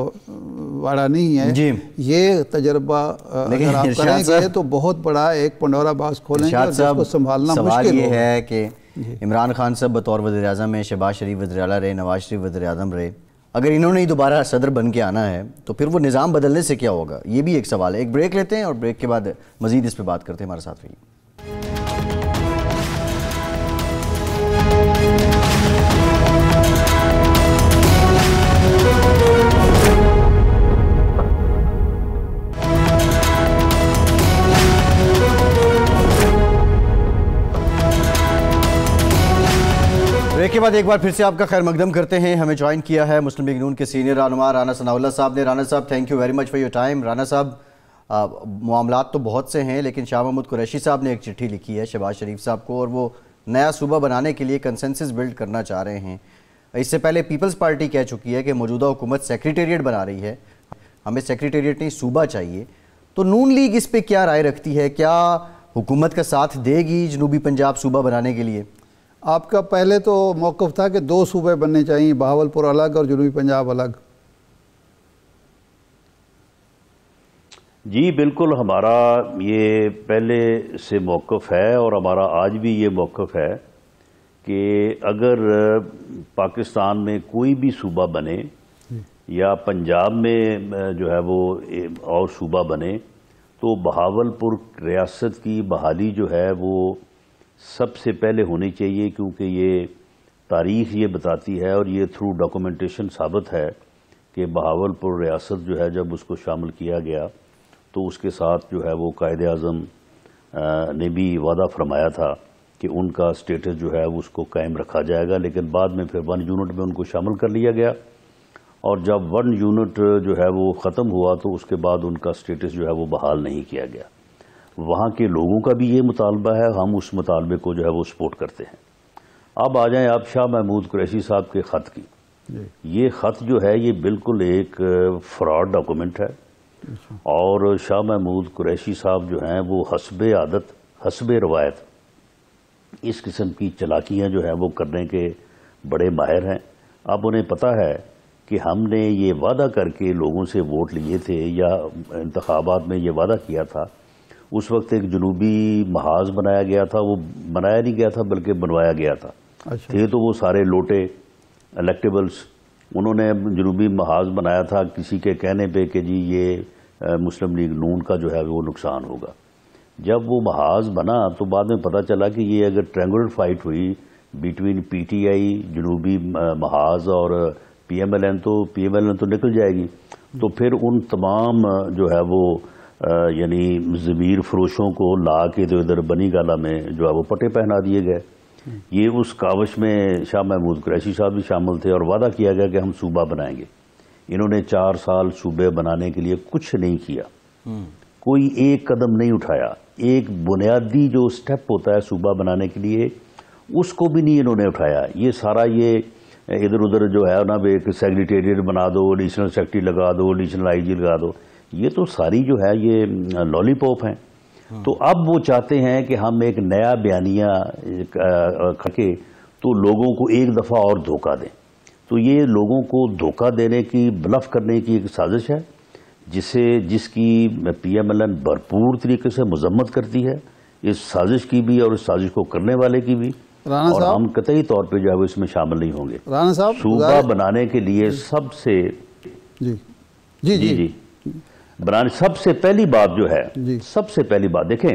वाड़ा नहीं है जी। ये तजर्बा अगर आप करेंगे तो बहुत बड़ा एक पंडोरा बास खोलेंगे और जिसको संभालना मुश्किल ये है कि इमरान खान साहब बतौर वजी अजम है शहबाज शरीफ वजी रहे नवाज शरीफ वजी अजम रहे अगर इन्होंने ही दोबारा सदर बन के आना है तो फिर वो निज़ाम बदलने से क्या होगा ये भी एक सवाल है एक ब्रेक लेते हैं और ब्रेक के बाद मजीद इस पर बात करते हैं हमारे साथ रहिए के बाद एक बार फिर से आपका खैर मकदम करते हैं हमें ज्वाइन किया है मुस्लिम लीग नून के सीनियर रानुमा राना सनाउल्ला साहब ने राना साहब thank you very much for your time Rana साहब मामला तो बहुत से हैं लेकिन शाह महमूद कुरैशी साहब ने एक चिट्ठी लिखी है शहबाज शरीफ साहब को और वो नया सूबा बनाने के लिए कंसेंसिस बिल्ड करना चाह रहे हैं इससे पहले पीपल्स पार्टी कह चुकी है कि मौजूदा हुकूमत सेक्रेटेरिएट बना रही है हमें सेक्रेटेरिएट नहीं सूबा चाहिए तो नून लीग इस पर क्या राय रखती है क्या हुकूमत का साथ देगी जनूबी पंजाब सूबा बनाने के लिए आपका पहले तो मौक़ था कि दो सूबे बनने चाहिए बहावलपुर अलग और जनूबी पंजाब अलग जी बिल्कुल हमारा ये पहले से मौक़ है और हमारा आज भी ये मौक़ है कि अगर पाकिस्तान में कोई भी सूबा बने या पंजाब में जो है वो और सूबा बने तो बहावलपुर रियासत की बहाली जो है वो सबसे पहले होनी चाहिए क्योंकि ये तारीख ये बताती है और ये थ्रू डॉक्यूमेंटेशन साबित है कि बहावलपुर रियासत जो है जब उसको शामिल किया गया तो उसके साथ जो है वो कायद अज़म ने भी वादा फरमाया था कि उनका स्टेटस जो है उसको कायम रखा जाएगा लेकिन बाद में फिर वन यूनिट में उनको शामिल कर लिया गया और जब वन यूनिट जो है वो ख़त्म हुआ तो उसके बाद उनका स्टेटस जो है वो बहाल नहीं किया गया वहाँ के लोगों का भी ये मुतालबा है हम उस मुतालबे को जो है वो सपोर्ट करते हैं अब आ जाएं आप शाह महमूद कुरैशी साहब के ख़त की ये ख़त जो है ये बिल्कुल एक फ्रॉड डॉक्यूमेंट है अच्छा। और शाह महमूद कुरैशी साहब जो हैं वो हसब आदत हसब रवायत इस किस्म की चलाकियाँ जो हैं वो करने के बड़े माहिर हैं अब उन्हें पता है कि हमने ये वादा करके लोगों से वोट लिए थे या इंतबात में ये वादा किया था उस वक्त एक जनूबी महाज बनाया गया था वो बनाया नहीं गया था बल्कि बनवाया गया था अच्छा। थे तो वो सारे लोटे इलेक्टेबल्स उन्होंने जनूबी महाज बनाया था किसी के कहने पे कि जी ये मुस्लिम लीग नून का जो है वो नुकसान होगा जब वो महाज बना तो बाद में पता चला कि ये अगर ट्रेंगुलर फाइट हुई बिटवीन पीटीआई जनूबी महाज और पीएमएलएन तो पीएमएलएन तो निकल जाएगी तो फिर उन तमाम जो है वो यानी ज़मीर फरोशों को ला के जो इधर बनी गाला में जो है वो पटे पहना दिए गए ये उस काविश में शाह महमूद कुरैशी साहब भी शामिल थे और वादा किया गया कि हम सूबा बनाएंगे इन्होंने चार साल सूबे बनाने के लिए कुछ नहीं किया हम्म। कोई एक कदम नहीं उठाया एक बुनियादी जो स्टेप होता है सूबा बनाने के लिए उसको भी नहीं इन्होंने उठाया ये सारा ये इधर उधर जो है ना एक सेक्रेटेरिएट बना दो एडिशनल सेक्रेटरी लगा दो एडिशनल आईजी लगा दो ये तो सारी जो है ये लॉलीपॉप हैं हाँ। तो अब वो चाहते हैं कि हम एक नया बयानिया खके तो लोगों को एक दफ़ा और धोखा दें तो ये लोगों को धोखा देने की बलफ करने की एक साजिश है जिसे जिसकी पी एम एल एन भरपूर तरीके से मजम्मत करती है इस साजिश की भी और इस साजिश को करने वाले की भी राना और हम कतई तौर पे जो है वो इसमें शामिल नहीं होंगे राना साहब सूबा बनाने के लिए सबसे जी जी जी, जी, जी, जी बनाने सबसे पहली बात जो है सबसे पहली बात देखें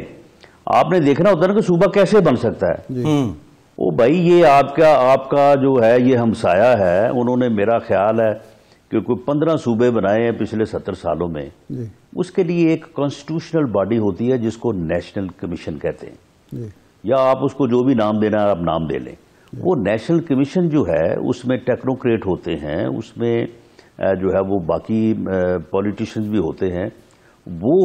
आपने देखना होता ना कि सूबा कैसे बन सकता है हम्म। ओ भाई ये आपका आपका जो है ये हमसाया है उन्होंने मेरा ख्याल है कि कोई पंद्रह सूबे बनाए हैं पिछले सत्तर सालों में उसके लिए एक कॉन्स्टिट्यूशनल बॉडी होती है जिसको नेशनल कमीशन कहते हैं या आप उसको जो भी नाम देना है आप नाम दे लें वो नेशनल कमीशन जो है उसमें टेक्नोक्रेट होते हैं उसमें जो है वो बाकी पॉलिटिशियंस भी होते हैं वो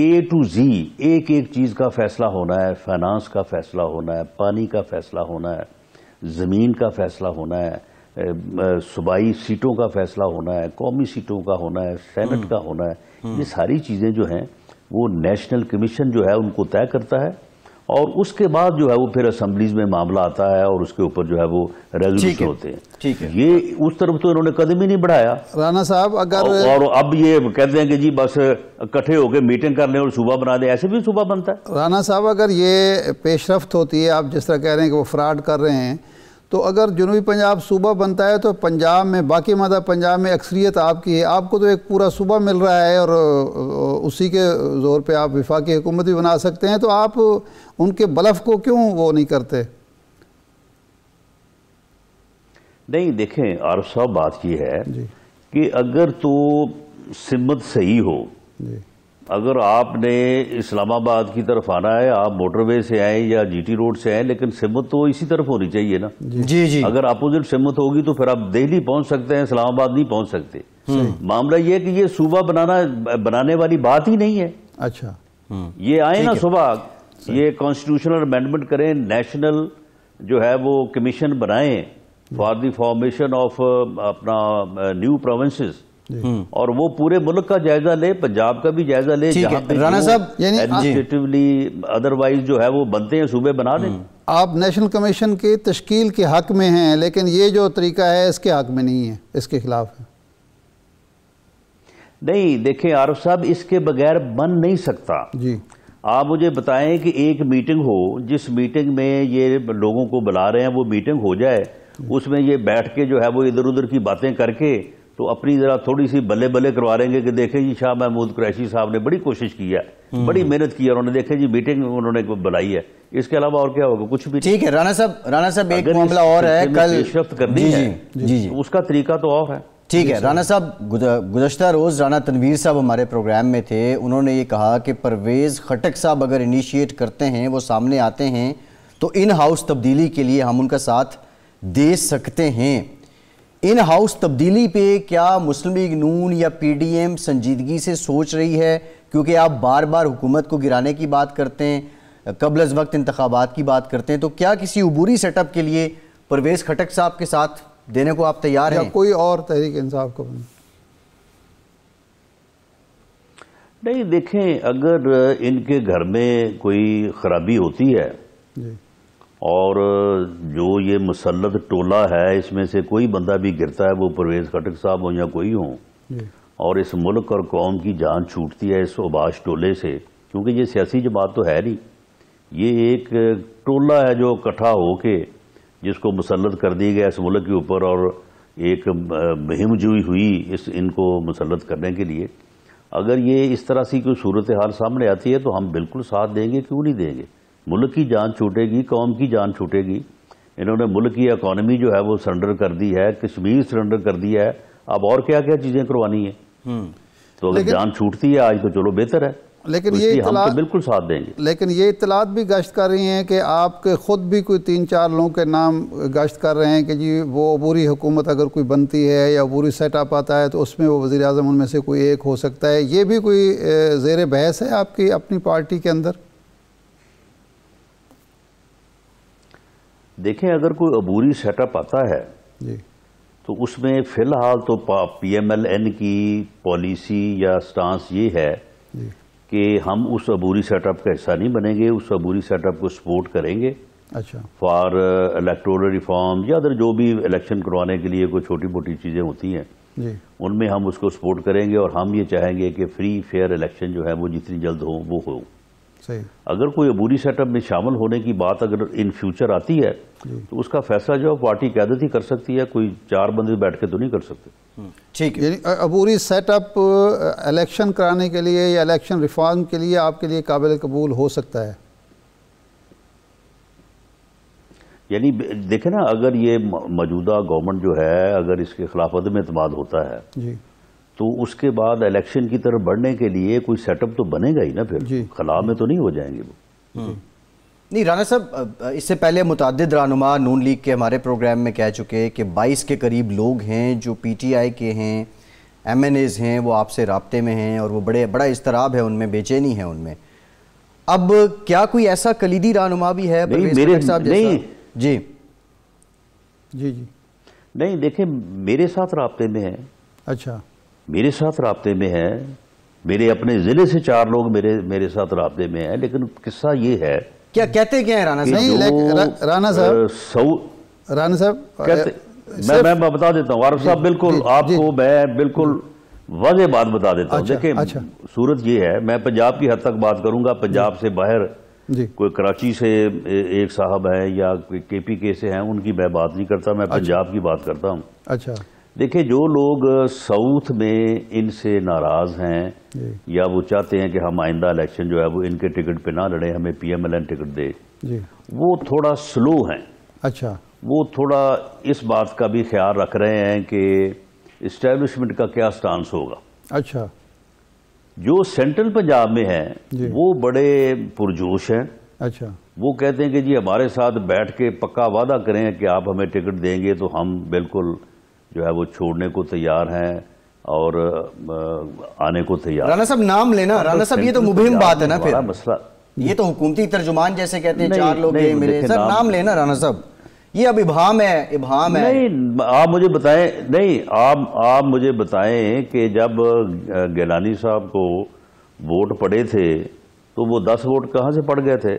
ए टू जी एक एक चीज़ का फैसला होना है फाइनेंस का फैसला होना है पानी का फैसला होना है ज़मीन का फैसला होना है सूबाई सीटों का फैसला होना है कौमी सीटों का होना है सैनट हम्म। का होना है हम्म। ये सारी चीज़ें जो हैं वो नेशनल कमीशन जो है उनको तय करता है और उसके बाद जो है वो फिर असम्बलीज में मामला आता है और उसके ऊपर जो है वो रेजोल्यूशन होते हैं ठीक है ये उस तरफ तो इन्होंने कदम ही नहीं बढ़ाया राणा साहब अगर और, और अब ये कहते हैं कि जी बस इकट्ठे होकर मीटिंग कर लें और सुबह बना दें ऐसे भी सुबह बनता है राणा साहब अगर ये पेशरफ होती है आप जिस तरह कह रहे हैं कि वो फ्रॉड कर रहे हैं तो अगर जनूबी पंजाब सूबा बनता है तो पंजाब में बाकी मदा पंजाब में अक्सरियत आपकी है आपको तो एक पूरा सूबा मिल रहा है और उसी के ज़ोर पे आप विफाक हुकूमत भी बना सकते हैं तो आप उनके बलफ को क्यों वो नहीं करते नहीं देखें और सब बात यह है कि अगर तो सिमत सही हो जी अगर आपने इस्लामाबाद की तरफ आना है आप मोटरवे से आए या जीटी रोड से आए लेकिन सिमत तो इसी तरफ होनी चाहिए ना जी जी अगर अपोजिट सिमत होगी तो फिर आप दिल्ली पहुंच सकते हैं इस्लामाबाद नहीं पहुंच सकते मामला यह कि ये सूबा बनाना बनाने वाली बात ही नहीं है अच्छा हम्म। ये आए ना सुबह ये कॉन्स्टिट्यूशनल अमेंडमेंट करें नेशनल जो है वो कमीशन बनाएं फॉर द फॉर्मेशन ऑफ अपना न्यू uh, प्रोविंसेस हम्म। और वो पूरे मुल्क का जायजा ले पंजाब का भी जायजा ले राणा साहब एडमिनिस्ट्रेटिवली अदरवाइज जो है वो बनते हैं सूबे बना दें हम्म। आप नेशनल कमीशन के तश्कील के हक में हैं लेकिन ये जो तरीका है इसके हक में नहीं है इसके खिलाफ है नहीं देखें आरफ साहब इसके बगैर बन नहीं सकता जी आप मुझे बताएं कि एक मीटिंग हो जिस मीटिंग में ये लोगों को बुला रहे हैं वो मीटिंग हो जाए हम्म। उसमें ये बैठ के जो है वो इधर उधर की बातें करके तो अपनी जरा थोड़ी सी बल्ले बल्ले करवा लेंगे कि देखें जी शाह महमूद कुरैशी साहब ने बड़ी कोशिश की है हम्म। बड़ी मेहनत की है उन्होंने देखे जी मीटिंग उन्होंने बुलाई है इसके अलावा और क्या होगा कुछ भी ठीक है राणा साहब राणा साहब एक मामला और है कल पेशरफ करनी है जी जी तो उसका तरीका तो और है ठीक है राणा साहब गुजशत रोज़ राणा तनवीर साहब हमारे प्रोग्राम में थे उन्होंने ये कहा कि परवेज़ खटक साहब अगर इनिशिएट करते हैं वो सामने आते हैं तो इन हाउस तब्दीली के लिए हम उनका साथ दे सकते हैं इन हाउस तब्दीली पे क्या मुस्लिम लीग नून या पीडीएम संजीदगी से सोच रही है क्योंकि आप बार बार हुकूमत को गिराने की बात करते हैं कबल अज वक्त इंतबात की बात करते हैं तो क्या किसी अबूरी सेटअप के लिए परवेज़ खटक साहब के साथ देने को आप तैयार हैं कोई और तहरीक इंसाफ को नहीं देखें अगर इनके घर में कोई खराबी होती है और जो ये मुसलत टोला है इसमें से कोई बंदा भी गिरता है वो परवेज खटक साहब हो या कोई हो और इस मुल्क और कौम की जान छूटती है इस उबाश टोले से क्योंकि ये सियासी जमात तो है नहीं ये एक टोला है जो इकट्ठा के जिसको मुसलत कर दिया गया इस मुल्क के ऊपर और एक मुहिम जुई हुई इस इनको मुसलत करने के लिए अगर ये इस तरह से कोई सूरत हाल सामने आती है तो हम बिल्कुल साथ देंगे क्यों नहीं देंगे मुल्क की जान छूटेगी कौम की जान छूटेगी इन्होंने मुल्क की इकोनॉमी जो है वो सरेंडर कर दी है कश्मीर सरेंडर कर दिया है अब और क्या क्या चीजें करवानी है हम्म। तो अगर जान छूटती है आज तो चलो बेहतर है लेकिन तो ये इतला तो बिल्कुल साथ देंगे लेकिन ये इतलात भी गश्त कर रही हैं कि आपके ख़ुद भी कोई तीन चार लोगों के नाम गश्त कर रहे हैं कि जी वो अबूरी हुकूमत अगर कोई बनती है या अबूरी सेटअप आता है तो उसमें वो वज़ी अजम उनमें से कोई एक हो सकता है ये भी कोई जेर बहस है आपकी अपनी पार्टी के अंदर देखें अगर कोई अबूरी सेटअप आता है जी तो उसमें फिलहाल तो पीएमएलएन की पॉलिसी या स्टांस ये है कि हम उस अबूरी सेटअप का हिस्सा नहीं बनेंगे उस अबूरी सेटअप को सपोर्ट करेंगे अच्छा फॉर इलेक्ट्रोल रिफॉर्म या अदर जो भी इलेक्शन करवाने के लिए कोई छोटी मोटी चीज़ें होती हैं उनमें हम उसको सपोर्ट करेंगे और हम ये चाहेंगे कि फ्री फेयर इलेक्शन जो है वो जितनी जल्द हो वो हो अगर कोई अबूरी सेटअप में शामिल होने की बात अगर इन फ्यूचर आती है तो उसका फैसला जो पार्टी कैदत ही कर सकती है कोई चार बंदे बैठ के तो नहीं कर सकते हम्म, ठीक है अबूरी सेटअप इलेक्शन कराने के लिए या इलेक्शन रिफॉर्म के लिए आपके लिए काबिल कबूल हो सकता है यानी देखे ना अगर ये मौजूदा गवर्नमेंट जो है अगर इसके खिलाफ अदम अतमाद होता है जी तो उसके बाद इलेक्शन की तरफ बढ़ने के लिए कोई सेटअप तो बनेगा ही ना फिर खला में तो नहीं हो जाएंगे वो हम्म। नहीं राना साहब इससे पहले मुतद रहनुमा नून लीग के हमारे प्रोग्राम में कह चुके हैं कि बाईस के करीब लोग हैं जो पीटीआई के हैं एम एन एज हैं वो आपसे रबते में हैं और वो बड़े बड़ा इसतराब है उनमें बेचैनी है उनमें अब क्या कोई ऐसा कलीदी रहनुमा भी है नहीं, मेरे साहब नहीं जी जी जी नहीं देखें मेरे साथ रबते में है अच्छा मेरे साथ रबते में हैं मेरे अपने ज़िले से चार लोग मेरे मेरे साथ रबते में हैं लेकिन किस्सा ये है क्या कहते क्या है राना साहब राना साहब सऊ राना साहब कहते मैं मैं बता देता हूँ आरफ साहब बिल्कुल आपको मैं बिल्कुल वाजह बात बता देता हूँ अच्छा, देखिए अच्छा। सूरत ये है मैं पंजाब की हद तक बात करूंगा पंजाब से बाहर कोई कराची से एक साहब है या के पी के से हैं उनकी मैं बात नहीं करता मैं अच्छा। पंजाब की बात करता हूँ अच्छा देखिए जो लोग साउथ में इनसे नाराज हैं या वो चाहते हैं कि हम आइंदा इलेक्शन जो है वो इनके टिकट पे ना लड़े हमें पीएमएलएन टिकट दे वो थोड़ा स्लो हैं अच्छा वो थोड़ा इस बात का भी ख्याल रख रहे हैं कि इस्टेब्लिशमेंट का क्या स्टांस होगा अच्छा जो सेंट्रल पंजाब में है वो बड़े पुरजोश हैं अच्छा वो कहते हैं कि जी हमारे साथ बैठ के पक्का वादा करें कि आप हमें टिकट देंगे तो हम बिल्कुल जो है वो छोड़ने को तैयार हैं और आने को तैयार राणा साहब नाम लेना हाँ, तो राणा साहब ये तो मुबिम बात है ना फिर मसला ये तो हुकूमती तर्जुमान जैसे कहते हैं चार लोग मेरे मिले सर नाम लेना राणा साहब ये अब इभाम है इभाम है नहीं आप मुझे बताएं नहीं आप आप मुझे बताएं कि जब गैलानी साहब को वोट पड़े थे तो वो दस वोट कहाँ से पड़ गए थे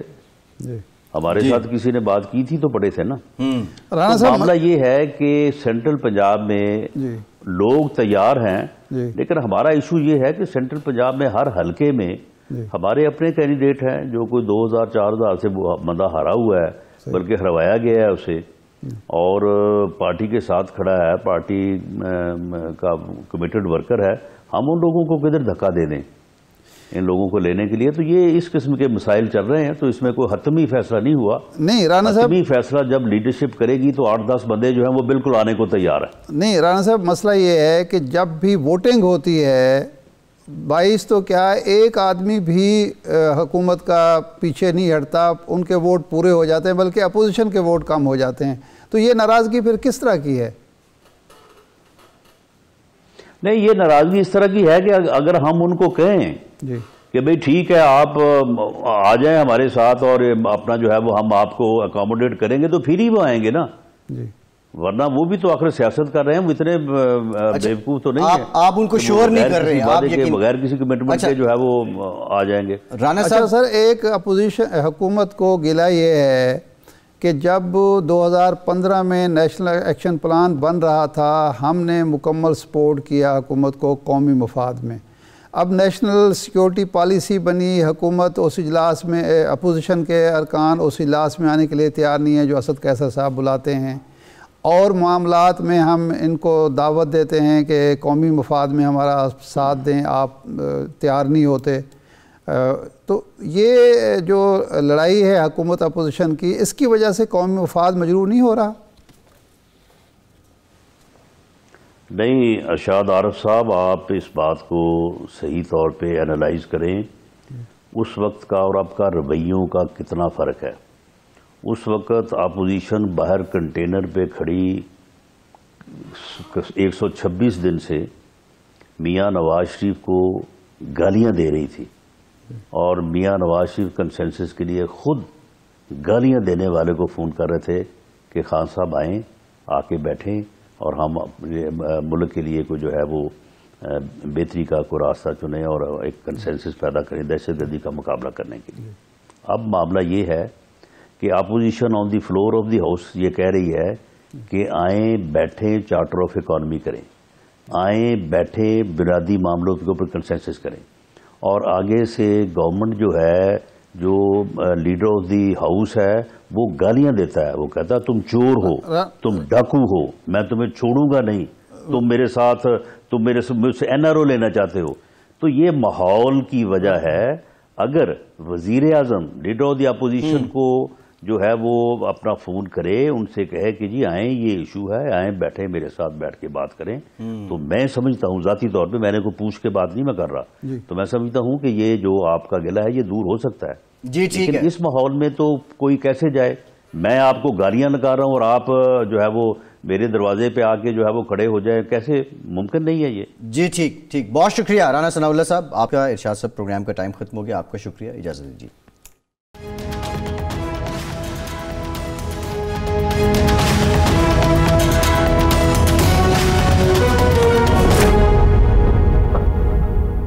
हमारे साथ किसी ने बात की थी तो पड़े थे ना हम्म। तो राणा तो साहब मामला ये है कि सेंट्रल पंजाब में लोग तैयार हैं लेकिन हमारा इशू ये है कि सेंट्रल पंजाब में हर हलके में हमारे अपने कैंडिडेट हैं जो कोई 2000 4000 से बंदा हरा हुआ है बल्कि हरवाया गया है उसे और पार्टी के साथ खड़ा है पार्टी का कमिटेड वर्कर है हम उन लोगों को किधर धक्का दे दें इन लोगों को लेने के लिए तो ये इस किस्म के मिसाइल चल रहे हैं तो इसमें कोई हतमी फैसला नहीं हुआ नहीं राना साहब हतमी फैसला जब लीडरशिप करेगी तो आठ दस बंदे जो हैं वो बिल्कुल आने को तैयार है नहीं राना साहब मसला ये है कि जब भी वोटिंग होती है बाईस तो क्या एक आदमी भी हुकूमत का पीछे नहीं हटता उनके वोट पूरे हो जाते हैं बल्कि अपोजिशन के वोट कम हो जाते हैं तो ये नाराज़गी फिर किस तरह की है नहीं ये नाराज़गी इस तरह की है कि अगर हम उनको कहें कि भाई ठीक है आप आ जाएं हमारे साथ और अपना जो है वो हम आपको अकोमोडेट करेंगे तो फिर ही वो आएंगे ना जी वरना वो भी तो आखिर सियासत कर रहे हैं वो इतने अच्छा, बेवकूफ तो नहीं आप, है आप उनको तो श्योर नहीं कर रहे हैं आप यकीन बगैर किसी कमिटमेंट अच्छा, के जो है वो आ जाएंगे राना अच्छा साहब सर एक अपोजिशन हुकूमत को गिला ये है कि जब 2015 में नेशनल एक्शन प्लान बन रहा था हमने मुकम्मल सपोर्ट किया हुकूमत को कौमी मफाद में अब नेशनल सिक्योरिटी पॉलिसी बनी हुकूमत उस इजलास में अपोजिशन के अरकान उस इजलास में आने के लिए तैयार नहीं है जो असद कैसर साहब बुलाते हैं और मामला में हम इनको दावत देते हैं कि कौमी मफाद में हमारा साथ दें आप तैयार नहीं होते तो ये जो लड़ाई है हकूमत अपोजिशन की इसकी वजह से कौमी मफाद मजरूर नहीं हो रहा नहीं अरशाद आरफ साहब आप इस बात को सही तौर पे एनालाइज करें उस वक्त का और आपका रवैयों का कितना फ़र्क है उस वक्त अपोजिशन बाहर कंटेनर पे खड़ी 126 दिन से मियां नवाज शरीफ को गालियां दे रही थी और मियां नवाज शरीफ कंसेंसस के लिए खुद गालियां देने वाले को फ़ोन कर रहे थे कि खान साहब आएँ आके बैठें और हम अपने मुल्क के लिए को जो है वो बेहतरी का को रास्ता चुने और एक कंसेंसस पैदा करें दहशत गर्दी का मुकाबला करने के लिए अब मामला ये है कि opposition on the floor of the house ये कह रही है कि आए बैठे चार्टर ऑफ इकॉनमी करें आए बैठे बुनियादी मामलों के ऊपर कंसेंसस करें और आगे से गवर्नमेंट जो है जो लीडर ऑफ दी हाउस है वो गालियां देता है वो कहता है तुम चोर हो तुम डाकू हो मैं तुम्हें छोड़ूंगा नहीं तुम मेरे साथ तुम मेरे मुझसे एनआरओ लेना चाहते हो तो ये माहौल की वजह है अगर वजीर आजम लीडर ऑफ द अपोजिशन को जो है वो अपना फ़ोन करे उनसे कहे कि जी आए ये इशू है आए बैठे मेरे साथ बैठ के बात करें हम्म। तो मैं समझता हूँ ज़ाती तौर पे मैंने को पूछ के बात नहीं मैं कर रहा तो मैं समझता हूँ कि ये जो आपका गिला है ये दूर हो सकता है जी ठीक है इस माहौल में तो कोई कैसे जाए मैं आपको गालियां लगा रहा हूँ और आप जो है वो मेरे दरवाजे पे आके जो है वो खड़े हो जाए कैसे मुमकिन नहीं है ये जी ठीक ठीक बहुत शुक्रिया राना सनाउल्ला साहब आपका इर्शाद साहब प्रोग्राम का टाइम खत्म हो गया आपका शुक्रिया इजाजत दीजिए